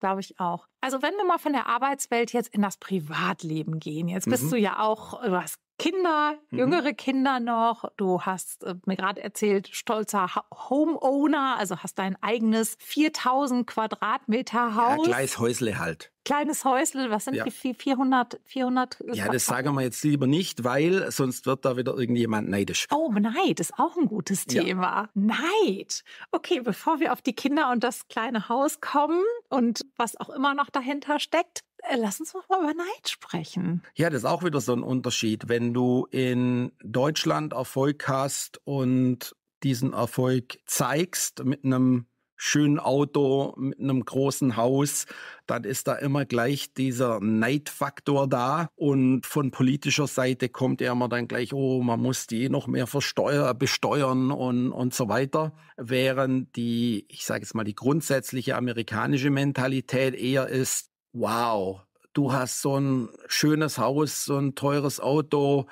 [SPEAKER 1] glaube ich auch. Also wenn wir mal von der Arbeitswelt jetzt in das Privatleben gehen, jetzt bist mhm. du ja auch, du hast Kinder, mhm. jüngere Kinder noch. Du hast äh, mir gerade erzählt, stolzer Homeowner, also hast dein eigenes 4000 Quadratmeter Haus. Ja, kleines
[SPEAKER 2] Häusle halt.
[SPEAKER 1] Kleines Häusle, was sind ja. die 400, 400? Ja, das
[SPEAKER 2] sagen wir jetzt lieber nicht, weil sonst wird da wieder irgendjemand neidisch. Oh, Neid ist auch ein gutes Thema. Ja. Neid. Okay, bevor wir auf die Kinder und
[SPEAKER 1] das kleine Haus kommen und was auch immer noch dahinter steckt, äh, lass uns mal über Neid
[SPEAKER 2] sprechen. Ja, das ist auch wieder so ein Unterschied. Wenn du in Deutschland Erfolg hast und diesen Erfolg zeigst mit einem schönen Auto, mit einem großen Haus, dann ist da immer gleich dieser Neidfaktor da. Und von politischer Seite kommt ja immer dann gleich, oh, man muss die noch mehr versteuern, besteuern und, und so weiter. Während die, ich sage jetzt mal, die grundsätzliche amerikanische Mentalität eher ist, wow, du hast so ein schönes Haus, so ein teures Auto.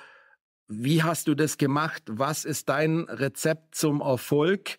[SPEAKER 2] Wie hast du das gemacht? Was ist dein Rezept zum Erfolg?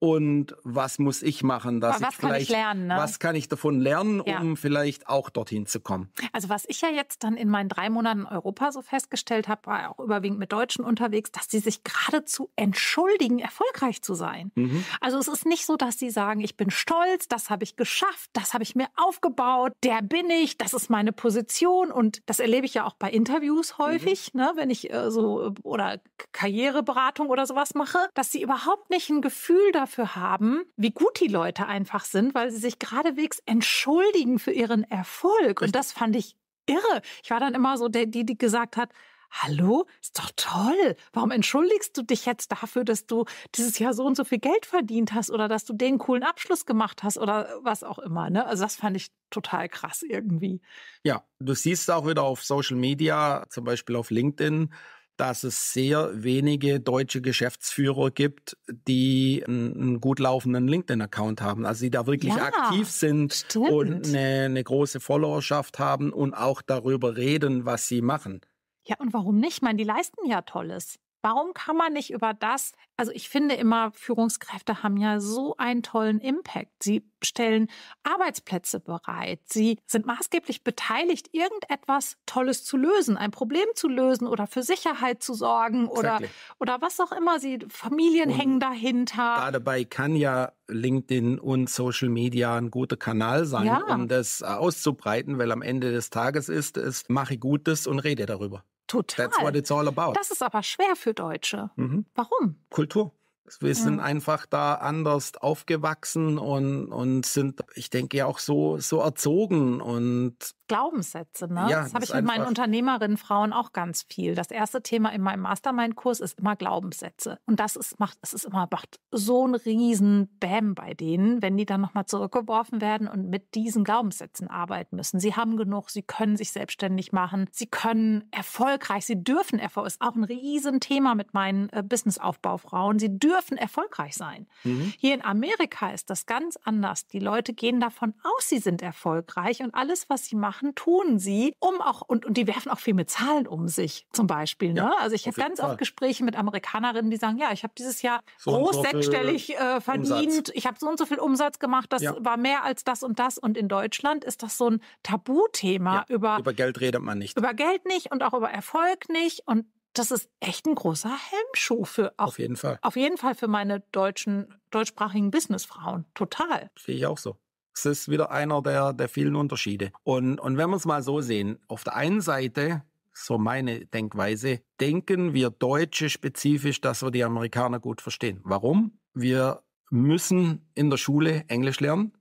[SPEAKER 2] und was muss ich machen, dass was ich vielleicht, kann ich lernen, ne? was kann ich davon lernen, ja. um vielleicht auch dorthin zu kommen.
[SPEAKER 1] Also was ich ja jetzt dann in meinen drei Monaten in Europa so festgestellt habe, war auch überwiegend mit Deutschen unterwegs, dass sie sich geradezu entschuldigen, erfolgreich zu sein. Mhm. Also es ist nicht so, dass sie sagen, ich bin stolz, das habe ich geschafft, das habe ich mir aufgebaut, der bin ich, das ist meine Position und das erlebe ich ja auch bei Interviews mhm. häufig, mhm. ne, wenn ich äh, so oder Karriereberatung oder sowas mache, dass sie überhaupt nicht ein Gefühl dafür dafür haben, wie gut die Leute einfach sind, weil sie sich geradewegs entschuldigen für ihren Erfolg. Und das fand ich irre. Ich war dann immer so der, die, die gesagt hat, Hallo, ist doch toll. Warum entschuldigst du dich jetzt dafür, dass du dieses Jahr so und so viel Geld verdient hast oder dass du den coolen Abschluss gemacht hast oder was auch immer? Ne? Also das fand ich total krass irgendwie.
[SPEAKER 2] Ja, du siehst auch wieder auf Social Media, zum Beispiel auf LinkedIn, dass es sehr wenige deutsche Geschäftsführer gibt, die einen gut laufenden LinkedIn-Account haben. Also die da wirklich ja, aktiv sind stimmt. und eine, eine große Followerschaft haben und auch darüber reden, was sie machen.
[SPEAKER 1] Ja, und warum nicht? Ich meine, die leisten ja Tolles. Warum kann man nicht über das, also ich finde immer, Führungskräfte haben ja so einen tollen Impact. Sie stellen Arbeitsplätze bereit. Sie sind maßgeblich beteiligt, irgendetwas Tolles zu lösen, ein Problem zu lösen oder für Sicherheit zu sorgen oder, exactly. oder was auch immer. Sie, Familien und hängen dahinter.
[SPEAKER 2] Da dabei kann ja LinkedIn und Social Media ein guter Kanal sein, ja. um das auszubreiten, weil am Ende des Tages ist es, mache Gutes und rede darüber. Total. That's what it's all about. Das ist
[SPEAKER 1] aber schwer für Deutsche.
[SPEAKER 2] Mhm. Warum? Kultur. Wir sind einfach da anders aufgewachsen und, und sind, ich denke, ja auch so, so erzogen und
[SPEAKER 1] Glaubenssätze. Ne? Ja, das habe ich mit meinen Unternehmerinnen Frauen auch ganz viel. Das erste Thema in meinem Mastermind-Kurs ist immer Glaubenssätze. Und das ist, macht, es ist immer macht so ein riesen Bam bei denen, wenn die dann nochmal zurückgeworfen werden und mit diesen Glaubenssätzen arbeiten müssen. Sie haben genug, sie können sich selbstständig machen, sie können erfolgreich, sie dürfen erfolgreich. Ist auch ein riesen Thema mit meinen äh, Businessaufbaufrauen. Sie dürfen erfolgreich sein. Mhm. Hier in Amerika ist das ganz anders. Die Leute gehen davon aus, sie sind erfolgreich und alles, was sie machen, Sachen tun sie, um auch, und, und die werfen auch viel mit Zahlen um sich, zum Beispiel. Ne? Ja, also ich habe ganz Fall. oft Gespräche mit Amerikanerinnen, die sagen, ja, ich habe dieses Jahr so groß so sechsstellig äh, verdient, Umsatz. ich habe so und so viel Umsatz gemacht, das ja. war mehr als das und das. Und in Deutschland ist das so ein Tabuthema. Ja, über,
[SPEAKER 2] über Geld redet man nicht.
[SPEAKER 1] Über Geld nicht und auch über Erfolg nicht. Und das ist echt ein großer Helmschuh
[SPEAKER 2] für auf, auf jeden Fall.
[SPEAKER 1] Auf jeden Fall für meine deutschen deutschsprachigen Businessfrauen. Total.
[SPEAKER 2] Sehe ich auch so. Das ist wieder einer der, der vielen Unterschiede. Und, und wenn wir es mal so sehen, auf der einen Seite so meine Denkweise, denken wir Deutsche spezifisch, dass wir die Amerikaner gut verstehen. Warum? Wir müssen in der Schule Englisch lernen.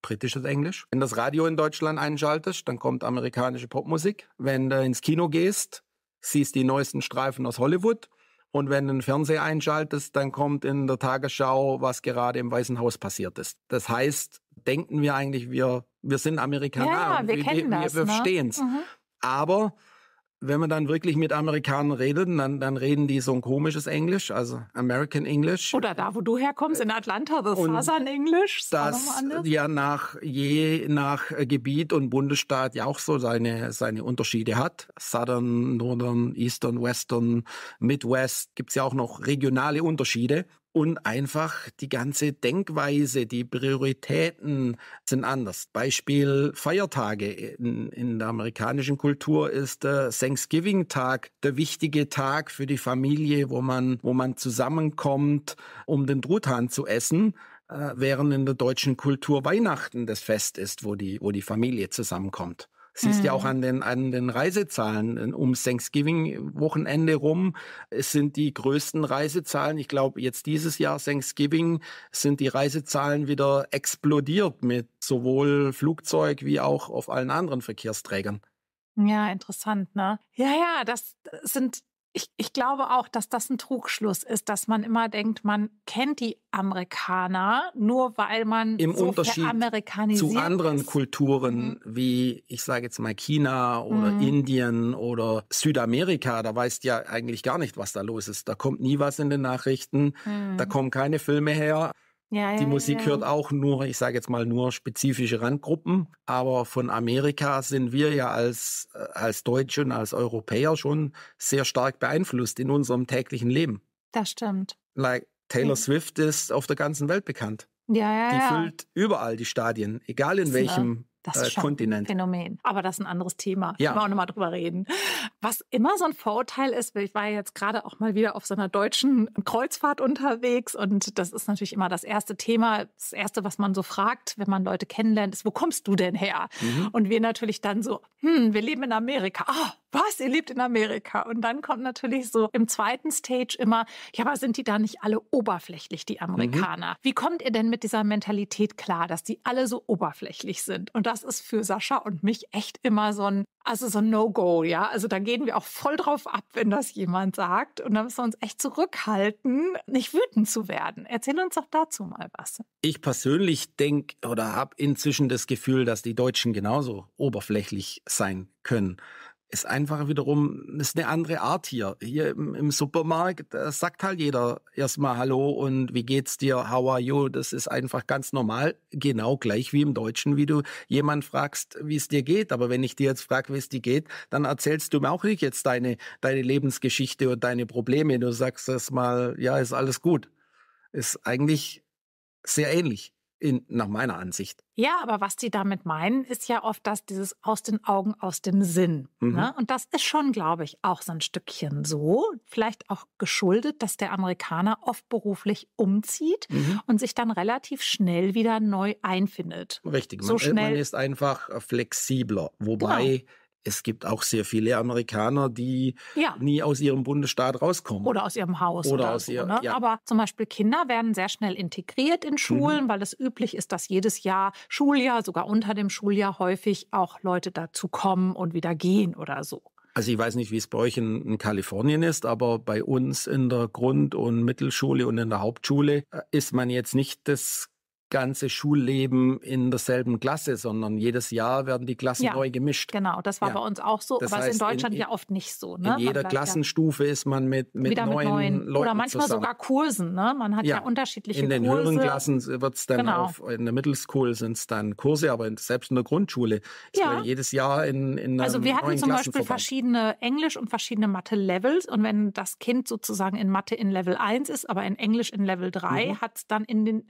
[SPEAKER 2] Britisches Englisch. Wenn das Radio in Deutschland einschaltest, dann kommt amerikanische Popmusik. Wenn du ins Kino gehst, siehst die neuesten Streifen aus Hollywood. Und wenn du den Fernseher einschaltest, dann kommt in der Tagesschau, was gerade im Weißen Haus passiert ist. Das heißt, denken wir eigentlich, wir, wir sind Amerikaner. Ja, wir, wir kennen wir, das. Wir ne? Mhm. Aber wenn man dann wirklich mit Amerikanern redet, dann, dann reden die so ein komisches Englisch, also American English. Oder da, wo du herkommst, in Atlanta, das Southern Englisch. Das ja nach je nach Gebiet und Bundesstaat ja auch so seine, seine Unterschiede hat. Southern, Northern, Eastern, Western, Midwest gibt es ja auch noch regionale Unterschiede und einfach die ganze Denkweise, die Prioritäten sind anders. Beispiel Feiertage. In, in der amerikanischen Kultur ist der Thanksgiving-Tag der wichtige Tag für die Familie, wo man, wo man zusammenkommt, um den Truthahn zu essen äh, während in der deutschen Kultur Weihnachten das Fest ist, wo die, wo die Familie zusammenkommt. Siehst mhm. ja auch mhm. an den, an den Reisezahlen äh, um Thanksgiving-Wochenende rum. Es sind die größten Reisezahlen. Ich glaube, jetzt dieses Jahr Thanksgiving sind die Reisezahlen wieder explodiert mit sowohl Flugzeug wie auch auf allen anderen Verkehrsträgern.
[SPEAKER 1] Ja, interessant, ne? Ja, ja, das äh, sind ich, ich glaube auch, dass das ein Trugschluss ist, dass man immer denkt, man kennt die Amerikaner, nur weil man im so Unterschied zu anderen
[SPEAKER 2] ist. Kulturen mhm. wie, ich sage jetzt mal China oder mhm. Indien oder Südamerika, da weißt ja eigentlich gar nicht, was da los ist. Da kommt nie was in den Nachrichten, mhm. da kommen keine Filme her.
[SPEAKER 1] Ja, ja, die Musik ja. hört auch
[SPEAKER 2] nur, ich sage jetzt mal nur spezifische Randgruppen, aber von Amerika sind wir ja als, äh, als Deutsche und als Europäer schon sehr stark beeinflusst in unserem täglichen Leben.
[SPEAKER 1] Das stimmt.
[SPEAKER 2] Like Taylor Swift ist auf der ganzen Welt bekannt.
[SPEAKER 1] Ja, ja, die füllt
[SPEAKER 2] überall die Stadien, egal in welchem das äh, ist schon Kontinent. ein
[SPEAKER 1] Phänomen. Aber das ist ein anderes Thema. Ja. Können wir auch nochmal drüber reden. Was immer so ein Vorurteil ist, weil ich war jetzt gerade auch mal wieder auf so einer deutschen Kreuzfahrt unterwegs und das ist natürlich immer das erste Thema, das erste, was man so fragt, wenn man Leute kennenlernt, ist, wo kommst du denn her? Mhm. Und wir natürlich dann so, hm, wir leben in Amerika. Ah, was? Ihr lebt in Amerika. Und dann kommt natürlich so im zweiten Stage immer, ja, aber sind die da nicht alle oberflächlich, die mhm. Amerikaner? Mhm. Wie kommt ihr denn mit dieser Mentalität klar, dass die alle so oberflächlich sind? Und das ist für Sascha und mich echt immer so ein also so ein No-Go, ja. Also da gehen wir auch voll drauf ab, wenn das jemand sagt. Und da müssen wir uns echt zurückhalten, nicht wütend zu werden. Erzähl uns doch dazu mal was.
[SPEAKER 2] Ich persönlich denke oder habe inzwischen das Gefühl, dass die Deutschen genauso oberflächlich sein können ist einfach wiederum ist eine andere Art hier. Hier im, im Supermarkt äh, sagt halt jeder erstmal Hallo und wie geht's dir, how are you? Das ist einfach ganz normal, genau gleich wie im Deutschen, wie du jemand fragst, wie es dir geht. Aber wenn ich dir jetzt frage, wie es dir geht, dann erzählst du mir auch nicht jetzt deine deine Lebensgeschichte und deine Probleme. Du sagst erstmal, ja, ist alles gut. Ist eigentlich sehr ähnlich. In, nach meiner Ansicht.
[SPEAKER 1] Ja, aber was die damit meinen, ist ja oft das, dieses aus den Augen, aus dem Sinn. Ne? Mhm. Ne? Und das ist schon, glaube ich, auch so ein Stückchen so. Vielleicht auch geschuldet, dass der Amerikaner oft beruflich umzieht mhm. und sich dann relativ schnell wieder neu einfindet. Richtig, so man, äh, schnell. man ist
[SPEAKER 2] einfach äh, flexibler. Wobei. Genau es gibt auch sehr viele Amerikaner, die ja. nie aus ihrem Bundesstaat rauskommen.
[SPEAKER 1] Oder aus ihrem Haus. Oder, oder aus so, ihr, ne? ja. Aber zum Beispiel Kinder werden sehr schnell integriert in Schulen, mhm. weil es üblich ist, dass jedes Jahr, Schuljahr, sogar unter dem Schuljahr häufig auch Leute dazu kommen und wieder gehen
[SPEAKER 2] oder so. Also ich weiß nicht, wie es bei euch in, in, Kalifornien ist, aber bei uns in der Grund- und Mittelschule und in der Hauptschule äh, ist man jetzt nicht das ganze Schulleben in derselben Klasse, sondern jedes Jahr werden die Klassen ja, neu gemischt. Genau, das war ja. bei uns auch so, das aber heißt, ist in Deutschland in, ja oft
[SPEAKER 1] nicht so. Ne? In jeder bleibt,
[SPEAKER 2] Klassenstufe ist man mit, mit, neuen, mit neuen Leuten Oder manchmal zusammen. sogar
[SPEAKER 1] Kursen. Ne? Man hat ja, ja unterschiedliche Kurse. In den Kurse. höheren Klassen
[SPEAKER 2] wird es dann genau. auf, in der Middle School sind es dann Kurse, aber in, selbst in der Grundschule ist ja. jedes Jahr in, in Also wir hatten zum Beispiel
[SPEAKER 1] verschiedene Englisch- und verschiedene Mathe-Levels und wenn das Kind sozusagen in Mathe in Level 1 ist, aber in Englisch in Level 3, mhm. hat es dann in den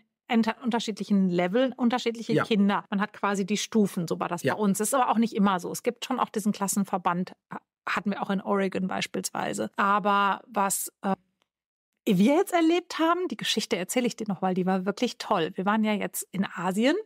[SPEAKER 1] unterschiedlichen Leveln unterschiedliche ja. Kinder. Man hat quasi die Stufen, so war das ja. bei uns. Ist aber auch nicht immer so. Es gibt schon auch diesen Klassenverband, hatten wir auch in Oregon beispielsweise. Aber was äh, wir jetzt erlebt haben, die Geschichte erzähle ich dir noch, weil die war wirklich toll. Wir waren ja jetzt in Asien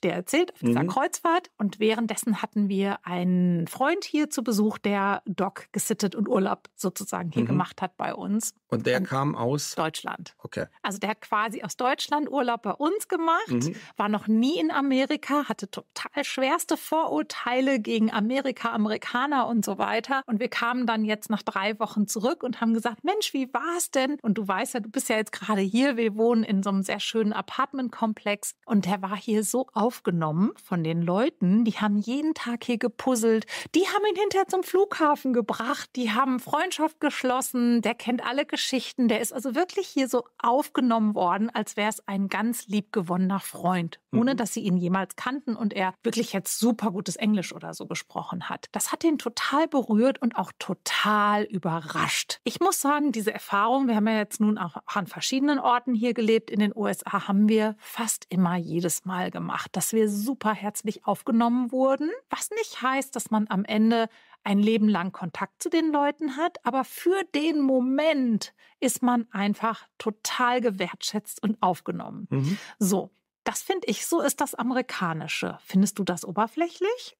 [SPEAKER 1] der erzählt, auf dieser mhm. Kreuzfahrt. Und währenddessen hatten wir einen Freund hier zu Besuch, der Doc gesittet und Urlaub sozusagen hier mhm. gemacht hat bei uns.
[SPEAKER 2] Und der und kam aus Deutschland. Okay.
[SPEAKER 1] Also der hat quasi aus Deutschland Urlaub bei uns gemacht, mhm. war noch nie in Amerika, hatte total schwerste Vorurteile gegen Amerika, Amerikaner und so weiter. Und wir kamen dann jetzt nach drei Wochen zurück und haben gesagt, Mensch, wie war es denn? Und du weißt ja, du bist ja jetzt gerade hier, wir wohnen in so einem sehr schönen Apartmentkomplex und der war hier so auf aufgenommen von den Leuten. Die haben jeden Tag hier gepuzzelt. Die haben ihn hinterher zum Flughafen gebracht. Die haben Freundschaft geschlossen. Der kennt alle Geschichten. Der ist also wirklich hier so aufgenommen worden, als wäre es ein ganz liebgewonnener Freund, ohne mhm. dass sie ihn jemals kannten und er wirklich jetzt super gutes Englisch oder so gesprochen hat. Das hat ihn total berührt und auch total überrascht. Ich muss sagen, diese Erfahrung, wir haben ja jetzt nun auch an verschiedenen Orten hier gelebt in den USA, haben wir fast immer jedes Mal gemacht dass wir super herzlich aufgenommen wurden, was nicht heißt, dass man am Ende ein Leben lang Kontakt zu den Leuten hat, aber für den Moment ist man einfach total gewertschätzt und aufgenommen. Mhm. So, das finde ich, so ist das Amerikanische. Findest du das oberflächlich?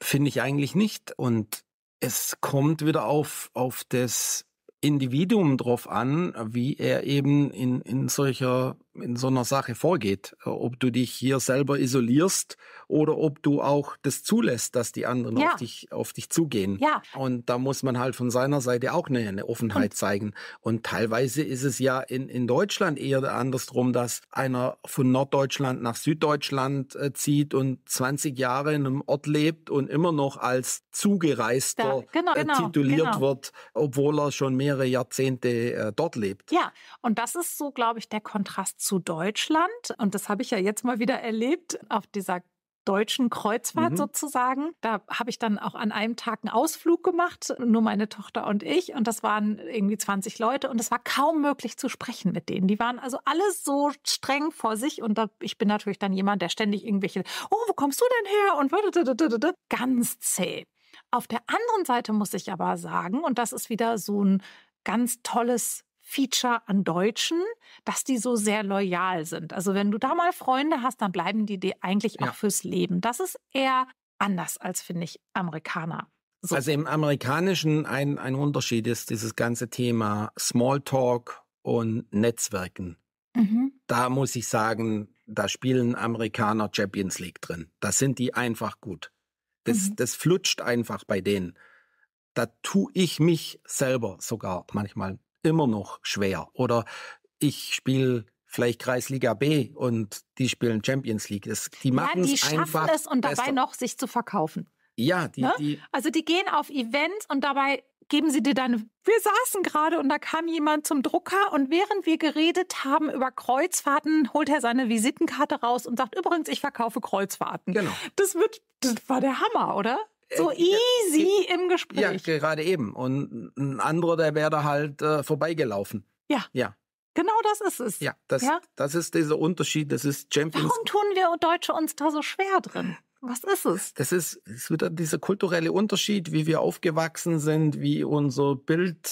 [SPEAKER 2] Finde ich eigentlich nicht. Und es kommt wieder auf, auf das Individuum drauf an, wie er eben in, in solcher in so einer Sache vorgeht. Äh, ob du dich hier selber isolierst oder ob du auch das zulässt, dass die anderen ja. auf, dich, auf dich zugehen. Ja. Und da muss man halt von seiner Seite auch eine, eine Offenheit und. zeigen. Und teilweise ist es ja in, in Deutschland eher andersrum, dass einer von Norddeutschland nach Süddeutschland äh, zieht und 20 Jahre in einem Ort lebt und immer noch als Zugereister da, genau, äh, genau, tituliert genau. wird, obwohl er schon mehrere Jahrzehnte äh, dort lebt.
[SPEAKER 1] Ja, und das ist so, glaube ich, der Kontrast zu Deutschland. Und das habe ich ja jetzt mal wieder erlebt auf dieser deutschen Kreuzfahrt mhm. sozusagen. Da habe ich dann auch an einem Tag einen Ausflug gemacht, nur meine Tochter und ich. Und das waren irgendwie 20 Leute und es war kaum möglich zu sprechen mit denen. Die waren also alle so streng vor sich. Und da, ich bin natürlich dann jemand, der ständig irgendwelche, oh, wo kommst du denn her? Und ganz zäh. Auf der anderen Seite muss ich aber sagen, und das ist wieder so ein ganz tolles Feature an Deutschen, dass die so sehr loyal sind. Also wenn du da mal Freunde hast, dann bleiben die dir eigentlich auch ja. fürs Leben. Das ist eher anders als, finde ich, Amerikaner.
[SPEAKER 2] So. Also im Amerikanischen ein, ein Unterschied ist dieses ganze Thema Smalltalk und Netzwerken. Mhm. Da muss ich sagen, da spielen Amerikaner Champions League drin. Da sind die einfach gut. Das, mhm. das flutscht einfach bei denen. Da tue ich mich selber sogar manchmal immer noch schwer. Oder ich spiele vielleicht Kreisliga B und die spielen Champions League. Es, die machen ja, die schaffen einfach es und dabei besser. noch
[SPEAKER 1] sich zu verkaufen.
[SPEAKER 2] Ja, die, ne? die,
[SPEAKER 1] also die gehen auf Events und dabei geben sie dir deine. Wir saßen gerade und da kam jemand zum Drucker und während wir geredet haben über Kreuzfahrten, holt er seine Visitenkarte raus und sagt, übrigens, ich verkaufe Kreuzfahrten. Genau. Das wird, das war der Hammer, oder? So äh, easy
[SPEAKER 2] im Gespräch. Ja, gerade eben. Und ein anderer, der wäre da halt äh, vorbeigelaufen. Ja. Ja. Genau das ist es. Ja das, ja? das ist dieser Unterschied. Das ist Champions. Warum tun wir
[SPEAKER 1] Deutsche uns da so schwer drin? Was ist es?
[SPEAKER 2] Das ist, ist wieder dieser kulturelle Unterschied, wie wir aufgewachsen sind, wie unser Bild,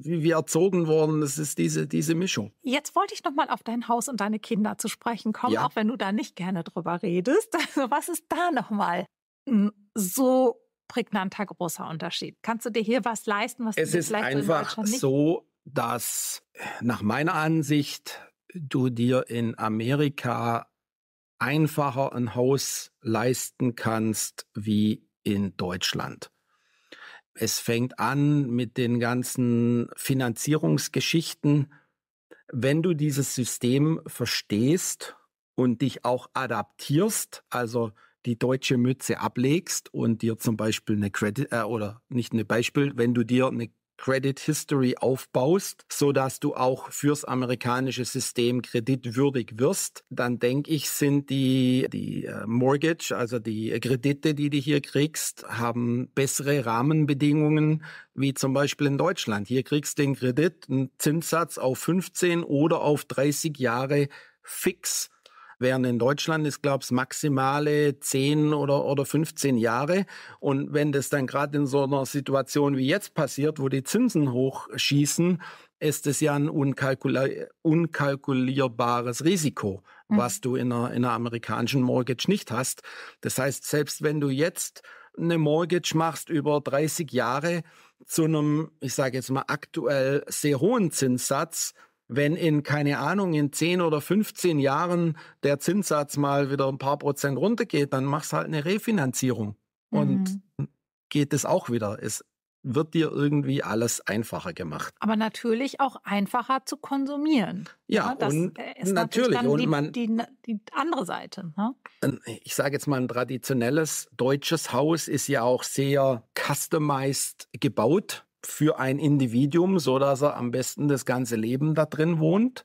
[SPEAKER 2] wie wir erzogen wurden. Das ist diese, diese Mischung.
[SPEAKER 1] Jetzt wollte ich nochmal auf dein Haus und deine Kinder zu sprechen kommen, ja. auch wenn du da nicht gerne drüber redest. Also was ist da nochmal ein so prägnanter großer Unterschied. Kannst du dir hier was leisten, was es du vielleicht ist einfach in nicht
[SPEAKER 2] so, dass äh, nach meiner Ansicht du dir in Amerika einfacher ein Haus leisten kannst wie in Deutschland. Es fängt an mit den ganzen Finanzierungsgeschichten. Wenn du dieses System verstehst und dich auch adaptierst, also die deutsche Mütze ablegst und dir zum Beispiel eine Credit, äh, oder nicht eine Beispiel, wenn du dir eine Credit History aufbaust, so dass du auch fürs amerikanische System kreditwürdig wirst, dann denke ich, sind die, die äh, Mortgage, also die Kredite, die du hier kriegst, haben bessere Rahmenbedingungen wie zum Beispiel in Deutschland. Hier kriegst du den Kredit, einen Zinssatz auf 15 oder auf 30 Jahre fix während in Deutschland ist, glaube ich, maximale 10 oder, oder 15 Jahre. Und wenn das dann gerade in so einer Situation wie jetzt passiert, wo die Zinsen hochschießen, ist es ja ein unkalkul unkalkulierbares Risiko, mhm. was du in einer, in einer amerikanischen Mortgage nicht hast. Das heißt, selbst wenn du jetzt eine Mortgage machst über 30 Jahre zu einem, ich sage jetzt mal aktuell sehr hohen Zinssatz, wenn in, keine Ahnung, in 10 oder 15 Jahren der Zinssatz mal wieder ein paar Prozent runtergeht, dann machst halt eine Refinanzierung und mhm. geht es auch wieder. Es wird dir irgendwie alles einfacher gemacht.
[SPEAKER 1] Aber natürlich auch einfacher zu konsumieren. Ja, ja ne, und äh, natürlich, natürlich und die, man, die, ne, die andere Seite. Ne?
[SPEAKER 2] Ich sage jetzt mal, ein traditionelles deutsches Haus ist ja auch sehr customized gebaut für ein Individuum, so dass er am besten das ganze Leben da drin wohnt,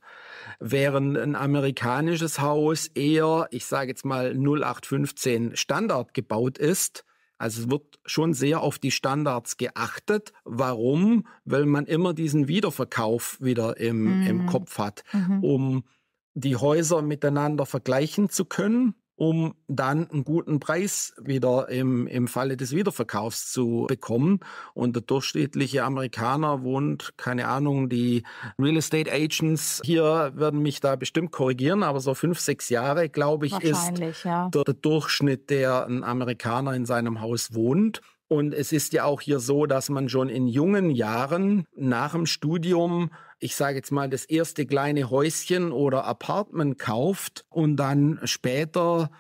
[SPEAKER 2] während ein amerikanisches Haus eher, ich sage jetzt mal 0815 Standard gebaut ist. Also es wird schon sehr auf die Standards geachtet. Warum? Weil man immer diesen Wiederverkauf wieder im, mhm. im Kopf hat, mhm. um die Häuser miteinander vergleichen zu können um dann einen guten Preis wieder im, im Falle des Wiederverkaufs zu bekommen. Und der durchschnittliche Amerikaner wohnt, keine Ahnung, die Real Estate Agents hier werden mich da bestimmt korrigieren, aber so fünf, sechs Jahre, glaube ich, ist ja. der, der Durchschnitt, der ein Amerikaner in seinem Haus wohnt. Und es ist ja auch hier so, dass man schon in jungen Jahren nach dem Studium ich sage jetzt mal, das erste kleine Häuschen oder Apartment kauft und dann später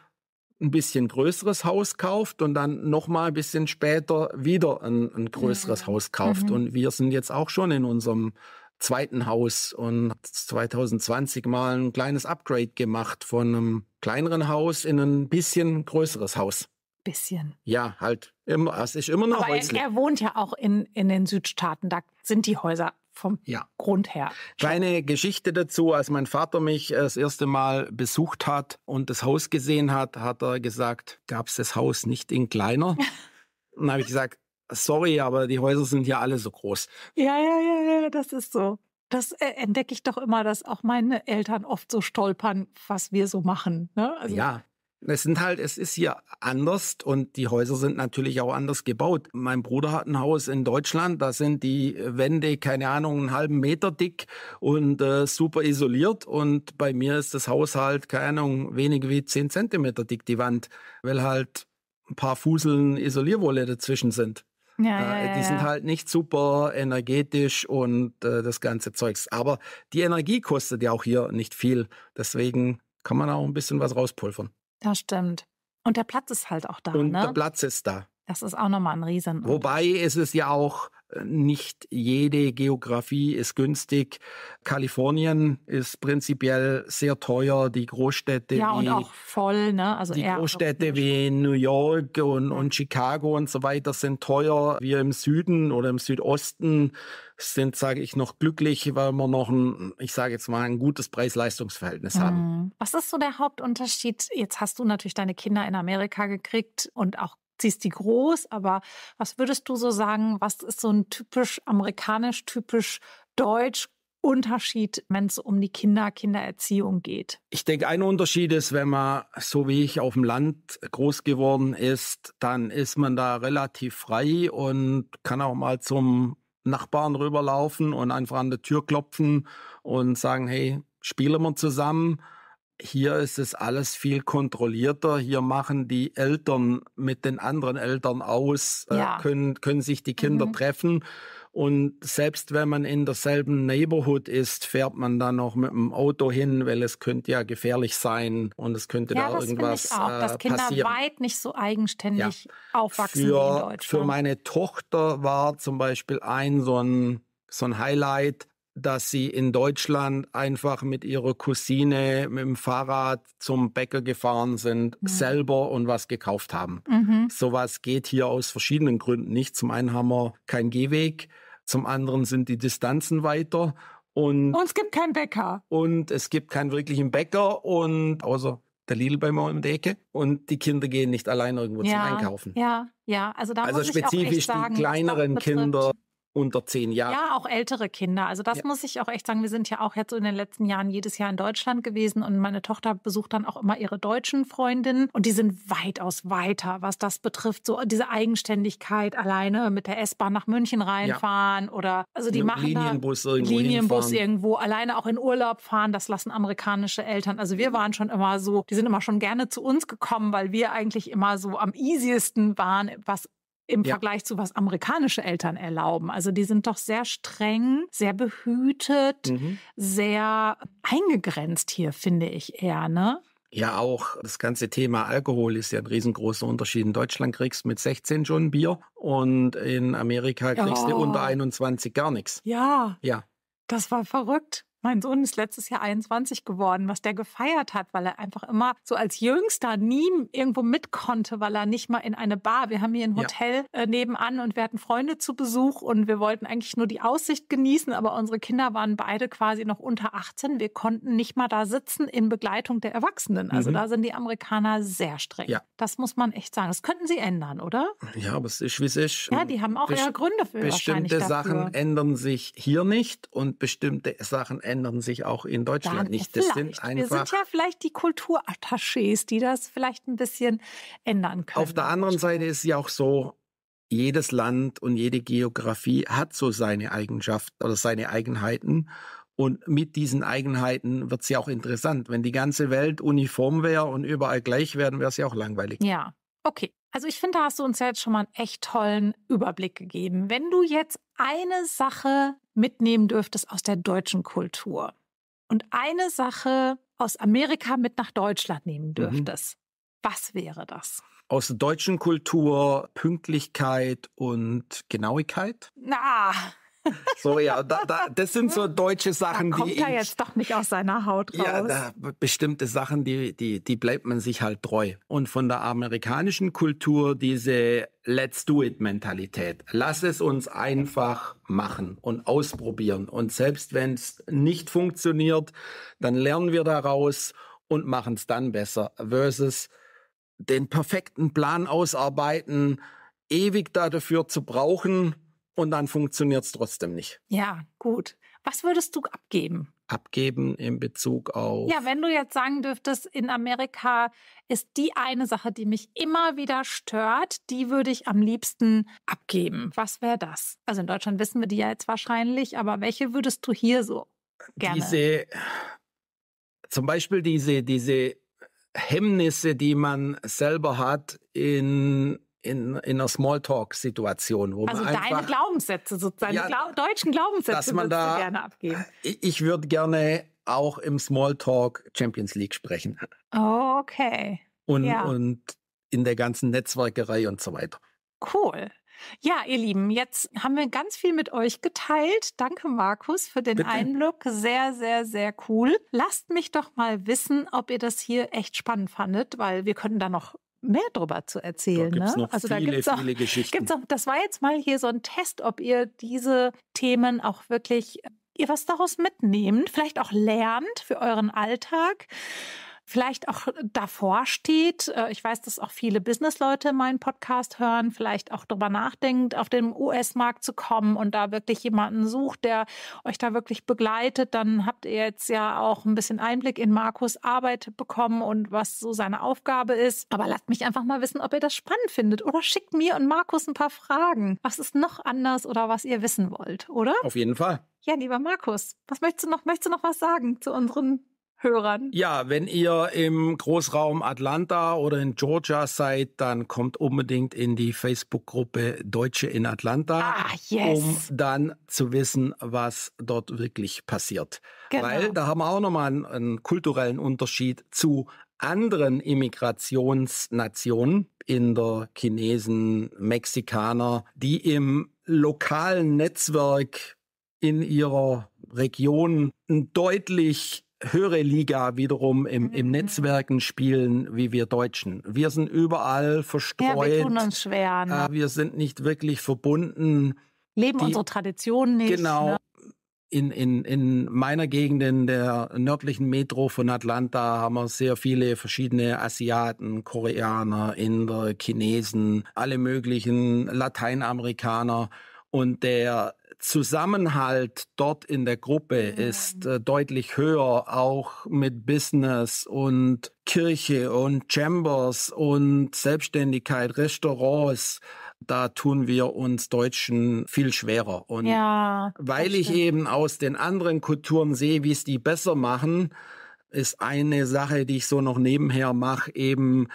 [SPEAKER 2] ein bisschen größeres Haus kauft und dann nochmal ein bisschen später wieder ein, ein mhm. größeres mhm. Haus kauft. Mhm. Und wir sind jetzt auch schon in unserem zweiten Haus und 2020 mal ein kleines Upgrade gemacht von einem kleineren Haus in ein bisschen größeres Haus. Bisschen. Ja, halt. Immer, es ist immer noch Aber er, er,
[SPEAKER 1] wohnt ja auch in, in den Südstaaten. Da sind die Häuser vom ja. Grund her.
[SPEAKER 2] Kleine Geschichte dazu, als mein Vater mich äh, das erste Mal besucht hat und das Haus gesehen hat, hat er gesagt, gab es das Haus nicht in kleiner? Dann habe ich gesagt, sorry, aber die Häuser sind ja alle so groß.
[SPEAKER 1] Ja, ja, ja, ja, das ist so. Das äh, entdecke ich doch immer, dass auch meine Eltern oft so stolpern, was wir so machen. Ne? Also, ja.
[SPEAKER 2] Es sind halt, es ist hier anders und die Häuser sind natürlich auch anders gebaut. Mein Bruder hat ein Haus in Deutschland, da sind die Wände, keine Ahnung, einen halben Meter dick und äh, super isoliert. Und bei mir ist das Haus halt, keine Ahnung, weniger wie 10 Zentimeter dick, die Wand, weil halt ein paar Fuseln Isolierwolle dazwischen sind.
[SPEAKER 1] Ja, äh, ja, die sind halt
[SPEAKER 2] nicht super energetisch und äh, das ganze Zeugs. Aber die Energie kostet ja auch hier nicht viel. Deswegen kann man auch ein bisschen was rauspulvern.
[SPEAKER 1] Das stimmt. Und der Platz ist halt auch da. Und ne? der
[SPEAKER 2] Platz ist da.
[SPEAKER 1] Das ist auch nochmal ein Riesen. Wobei
[SPEAKER 2] ist es ja auch nicht jede Geografie ist günstig. Kalifornien ist prinzipiell sehr teuer. Die Großstädte ja, und wie, auch
[SPEAKER 1] voll, ne? also die also
[SPEAKER 2] Großstädte wie New York und, und Chicago und so weiter sind teuer. Wir im Süden oder im Südosten sind, sage ich, noch glücklich, weil wir noch ein, ich sage jetzt mal, ein gutes Preis-Leistungs-Verhältnis mhm. haben.
[SPEAKER 1] Was ist so der Hauptunterschied? Jetzt hast du natürlich deine Kinder in Amerika gekriegt und auch ziehst die groß, aber was würdest du so sagen, was ist so ein typisch amerikanisch, typisch deutsch Unterschied, wenn es um die Kinder, Kindererziehung geht?
[SPEAKER 2] Ich denke, ein Unterschied ist, wenn man, so wie ich, auf dem Land groß geworden ist, dann ist man da relativ frei und kann auch mal zum Nachbarn rüberlaufen und einfach an der Tür klopfen und sagen, hey, spielen wir zusammen. Hier ist es alles viel kontrollierter. Hier machen die Eltern mit den anderen Eltern aus, äh, ja. äh, können, können sich die Kinder mhm. treffen. Und selbst wenn man in derselben Neighborhood ist, fährt man dann noch mit dem Auto hin, weil es könnte ja gefährlich sein und es könnte ja, da das irgendwas ich auch, dass äh, Kinder passieren.
[SPEAKER 1] weit nicht so eigenständig ja. aufwachsen für, wie in Deutschland.
[SPEAKER 2] Für meine Tochter war zum Beispiel ein so ein so ein Highlight dass sie in Deutschland einfach mit ihrer Cousine mit dem Fahrrad zum Bäcker gefahren sind, mhm. selber und was gekauft haben. Mhm. Sowas geht hier aus verschiedenen Gründen nicht. Zum einen haben wir keinen Gehweg, zum anderen sind die Distanzen weiter. Und,
[SPEAKER 1] und es gibt keinen Bäcker.
[SPEAKER 2] Und es gibt keinen wirklichen Bäcker und außer der Lidl bei mir um die Ecke und die Kinder gehen nicht allein irgendwo ja, zum Einkaufen.
[SPEAKER 1] Ja, ja, also da also muss ich auch echt sagen, Also spezifisch die kleineren Kinder
[SPEAKER 2] unter zehn Jahren. Ja,
[SPEAKER 1] auch ältere Kinder. Also das ja. muss ich auch echt sagen. Wir sind ja auch jetzt in den letzten Jahren jedes Jahr in Deutschland gewesen und meine Tochter besucht dann auch immer ihre deutschen Freundinnen und die sind weitaus weiter, was das betrifft. So diese Eigenständigkeit alleine mit der S-Bahn nach München reinfahren ja. oder also die machen Linienbus da, irgendwo Linienbus hinfahren. irgendwo alleine auch in Urlaub fahren. Das lassen amerikanische Eltern. Also wir waren schon immer so, die sind immer schon gerne zu uns gekommen, weil wir eigentlich immer so am easiesten waren, was im ja. Vergleich zu was amerikanische Eltern erlauben. Also die sind doch sehr streng, sehr behütet, mhm. sehr eingegrenzt hier, finde ich eher, ne?
[SPEAKER 2] Ja, auch das ganze Thema Alkohol ist ja ein riesengroßer Unterschied. In Deutschland kriegst du mit 16 schon Bier und in Amerika kriegst oh. du unter 21 gar nichts. Ja. Ja.
[SPEAKER 1] Das war verrückt. Mein Sohn ist letztes Jahr 21 geworden, was der gefeiert hat, weil er einfach immer so als Jüngster nie irgendwo mit konnte, weil er nicht mal in eine Bar. Wir haben hier ein Hotel ja. Äh, nebenan und wir hatten Freunde zu Besuch und wir wollten eigentlich nur die Aussicht genießen, aber unsere Kinder waren beide quasi noch unter 18. Wir konnten nicht mal da sitzen in Begleitung der Erwachsenen. Also mhm. da sind die Amerikaner sehr streng. Ja. Das muss man echt sagen. Das könnten sie ändern, oder?
[SPEAKER 2] Ja, aber es ist wie es ist. Ja, die haben auch ihre Gründe für Bestimmte Sachen ändern sich hier nicht und bestimmte Sachen ändern verändern sich auch in Deutschland Dann nicht. Das sind einfach, wir sind ja
[SPEAKER 1] vielleicht die Kulturattachés, die das vielleicht ein bisschen ändern können. Auf der
[SPEAKER 2] anderen Seite ist es ja auch so, jedes Land und jede Geografie hat so seine Eigenschaften oder seine Eigenheiten. Und mit diesen Eigenheiten wird es ja auch interessant. Wenn die ganze Welt uniform wäre und überall gleich wäre, wäre es ja auch langweilig.
[SPEAKER 1] Ja, Okay, also ich finde, da hast du uns ja jetzt schon mal einen echt tollen Überblick gegeben. Wenn du jetzt eine Sache mitnehmen dürftest aus der deutschen Kultur und eine Sache aus Amerika mit nach Deutschland nehmen mhm. dürftest, mhm. was wäre das?
[SPEAKER 2] Aus der deutschen Kultur Pünktlichkeit und Genauigkeit? Na, so, ja, da, da, das sind so deutsche Sachen, da kommt die. Kommt er
[SPEAKER 1] jetzt doch nicht aus seiner Haut raus. Ja, da,
[SPEAKER 2] bestimmte Sachen, die, die, die bleibt man sich halt treu. Und von der amerikanischen Kultur diese Let's do it Mentalität. Lass es uns einfach machen und ausprobieren. Und selbst wenn es nicht funktioniert, dann lernen wir daraus und machen es dann besser. Versus den perfekten Plan ausarbeiten, ewig dafür zu brauchen, und dann funktioniert es trotzdem nicht.
[SPEAKER 1] Ja, gut. Was würdest du abgeben?
[SPEAKER 2] Abgeben in Bezug auf. Ja,
[SPEAKER 1] wenn du jetzt sagen dürftest, in Amerika ist die eine Sache, die mich immer wieder stört, die würde ich am liebsten abgeben. Was wäre das? Also in Deutschland wissen wir die ja jetzt wahrscheinlich, aber welche würdest du hier so gerne?
[SPEAKER 2] Diese, zum Beispiel diese, diese Hemmnisse, die man selber hat in in, in einer Smalltalk-Situation, wo also man einfach, deine
[SPEAKER 1] Glaubenssätze, sozusagen ja, Glau deutschen Glaubenssätze, dass man da, gerne abgeben.
[SPEAKER 2] Ich, ich würde gerne auch im Smalltalk Champions League sprechen.
[SPEAKER 1] okay.
[SPEAKER 2] Und, ja. und in der ganzen Netzwerkerei und so weiter.
[SPEAKER 1] Cool. Ja, ihr Lieben, jetzt haben wir ganz viel mit euch geteilt. Danke, Markus, für den Bitte. Einblick. Sehr, sehr, sehr cool. Lasst mich doch mal wissen, ob ihr das hier echt spannend fandet, weil wir können da noch mehr darüber zu erzählen. Da gibt's ne? noch also viele, da gibt's auch, viele Geschichten. Gibt's auch, das war jetzt mal hier so ein Test, ob ihr diese Themen auch wirklich ihr was daraus mitnehmt, vielleicht auch lernt für euren Alltag vielleicht auch davor steht. Äh, ich weiß, dass auch viele Businessleute meinen Podcast hören, vielleicht auch darüber nachdenkt, auf den US-Markt zu kommen und da wirklich jemanden sucht, der euch da wirklich begleitet. Dann habt ihr jetzt ja auch ein bisschen Einblick in Markus Arbeit bekommen und was so seine Aufgabe ist. Aber lasst mich einfach mal wissen, ob ihr das spannend findet oder schickt mir und Markus ein paar Fragen. Was ist noch anders oder was ihr wissen wollt, oder? Auf jeden Fall. Ja, lieber Markus, was möchtest du noch? Möchtest du noch was sagen zu unseren
[SPEAKER 2] Hörern. Ja, wenn ihr im Großraum Atlanta oder in Georgia seid, dann kommt unbedingt in die Facebook-Gruppe Deutsche in Atlanta, ah, yes. um dann zu wissen, was dort wirklich passiert. Genau. Weil da haben wir auch nochmal einen, einen kulturellen Unterschied zu anderen Immigrationsnationen, Inder, Chinesen, Mexikaner, die im lokalen Netzwerk in ihrer Region deutlich höhere Liga wiederum im, im mhm. Netzwerken spielen wie wir Deutschen. Wir sind überall verstreut. Ja, wir tun
[SPEAKER 1] uns schwer. Ne? Äh,
[SPEAKER 2] wir sind nicht wirklich verbunden.
[SPEAKER 1] Leben Die, unsere Traditionen nicht. Genau. Ne?
[SPEAKER 2] In, in, in meiner Gegend, in der nördlichen Metro von Atlanta, haben wir sehr viele verschiedene Asiaten, Koreaner, Inder, Chinesen, alle möglichen Lateinamerikaner. Und der Zusammenhalt dort in der Gruppe ja. ist äh, deutlich höher, auch mit Business und Kirche und Chambers und Selbstständigkeit, Restaurants. Da tun wir uns Deutschen viel schwerer. Und
[SPEAKER 1] ja, weil ich stimmt. eben
[SPEAKER 2] aus den anderen Kulturen sehe, wie es die besser machen, ist eine Sache, die ich so noch nebenher mache, eben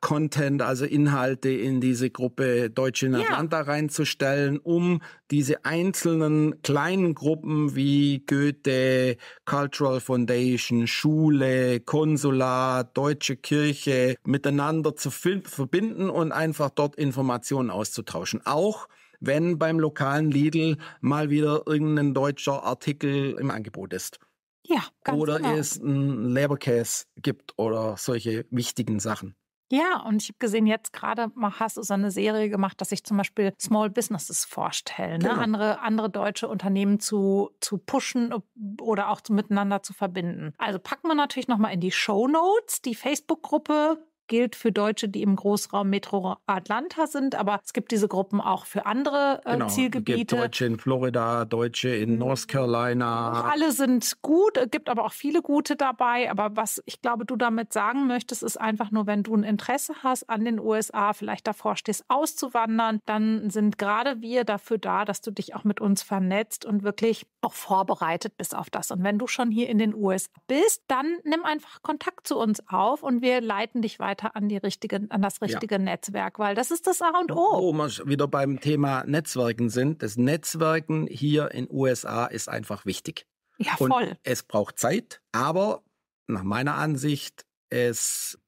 [SPEAKER 2] Content, also Inhalte in diese Gruppe Deutsche in Atlanta ja. reinzustellen, um diese einzelnen kleinen Gruppen wie Goethe, Cultural Foundation, Schule, Konsulat, Deutsche Kirche miteinander zu verbinden und einfach dort Informationen auszutauschen. Auch wenn beim lokalen Lidl mal wieder irgendein deutscher Artikel im Angebot ist. Ja, ganz oder genau. es einen Leberkäse gibt oder solche wichtigen Sachen.
[SPEAKER 1] Ja, und ich habe gesehen, jetzt gerade hast du so eine Serie gemacht, dass ich zum Beispiel Small Businesses vorstellen, ne? Genau. andere, andere deutsche Unternehmen zu, zu pushen oder auch zu, miteinander zu verbinden. Also packen wir natürlich nochmal in die Show Notes die Facebook-Gruppe gilt für Deutsche, die im Großraum Metro Atlanta sind, aber es gibt diese Gruppen auch für andere äh, genau, Zielgebiete. Es gibt Deutsche
[SPEAKER 2] in Florida, Deutsche in mhm. North Carolina.
[SPEAKER 1] Alle sind gut, es gibt aber auch viele gute dabei. Aber was ich glaube, du damit sagen möchtest, ist einfach nur, wenn du ein Interesse hast an den USA, vielleicht davor stehst, auszuwandern, dann sind gerade wir dafür da, dass du dich auch mit uns vernetzt und wirklich auch vorbereitet bist auf das. Und wenn du schon hier in den USA bist, dann nimm einfach Kontakt zu uns auf und wir leiten dich weiter weiter an, die richtige, an das richtige ja. Netzwerk, weil das ist das A und O.
[SPEAKER 2] Wo wir wieder beim Thema Netzwerken sind. Das Netzwerken hier in USA ist einfach wichtig. Ja, voll. Und es braucht Zeit, aber nach meiner Ansicht, es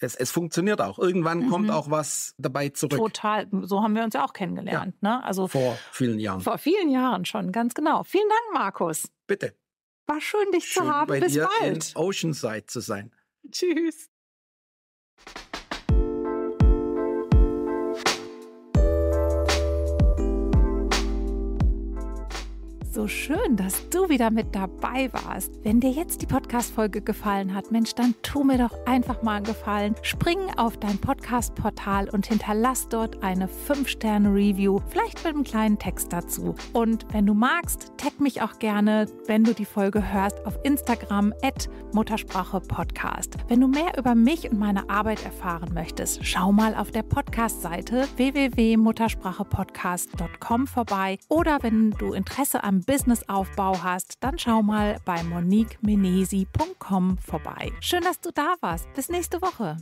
[SPEAKER 2] es, es funktioniert auch. Irgendwann mhm. kommt auch was dabei zurück.
[SPEAKER 1] Total. So haben wir uns ja auch kennengelernt. Ja. Ne? Also
[SPEAKER 2] vor vielen Jahren.
[SPEAKER 1] Vor vielen Jahren schon, ganz genau. Vielen Dank, Markus. Bitte. War schön, dich schön zu haben. Bei Bis dir bald.
[SPEAKER 2] In Oceanside zu sein. Tschüss. you
[SPEAKER 1] so schön, dass du wieder mit dabei warst. Wenn dir jetzt die Podcast-Folge gefallen hat, Mensch, dann tu mir doch einfach mal einen Gefallen. Spring auf dein Podcast-Portal und hinterlass dort eine 5-Sterne-Review, vielleicht mit einem kleinen Text dazu. Und wenn du magst, tag mich auch gerne, wenn du die Folge hörst, auf Instagram at Muttersprache-Podcast. Wenn du mehr über mich und meine Arbeit erfahren möchtest, schau mal auf der Podcast-Seite www.muttersprachepodcast.com vorbei oder wenn du Interesse am Businessaufbau hast, dann schau mal bei moniquemenesi.com vorbei. Schön, dass du da warst. Bis nächste Woche.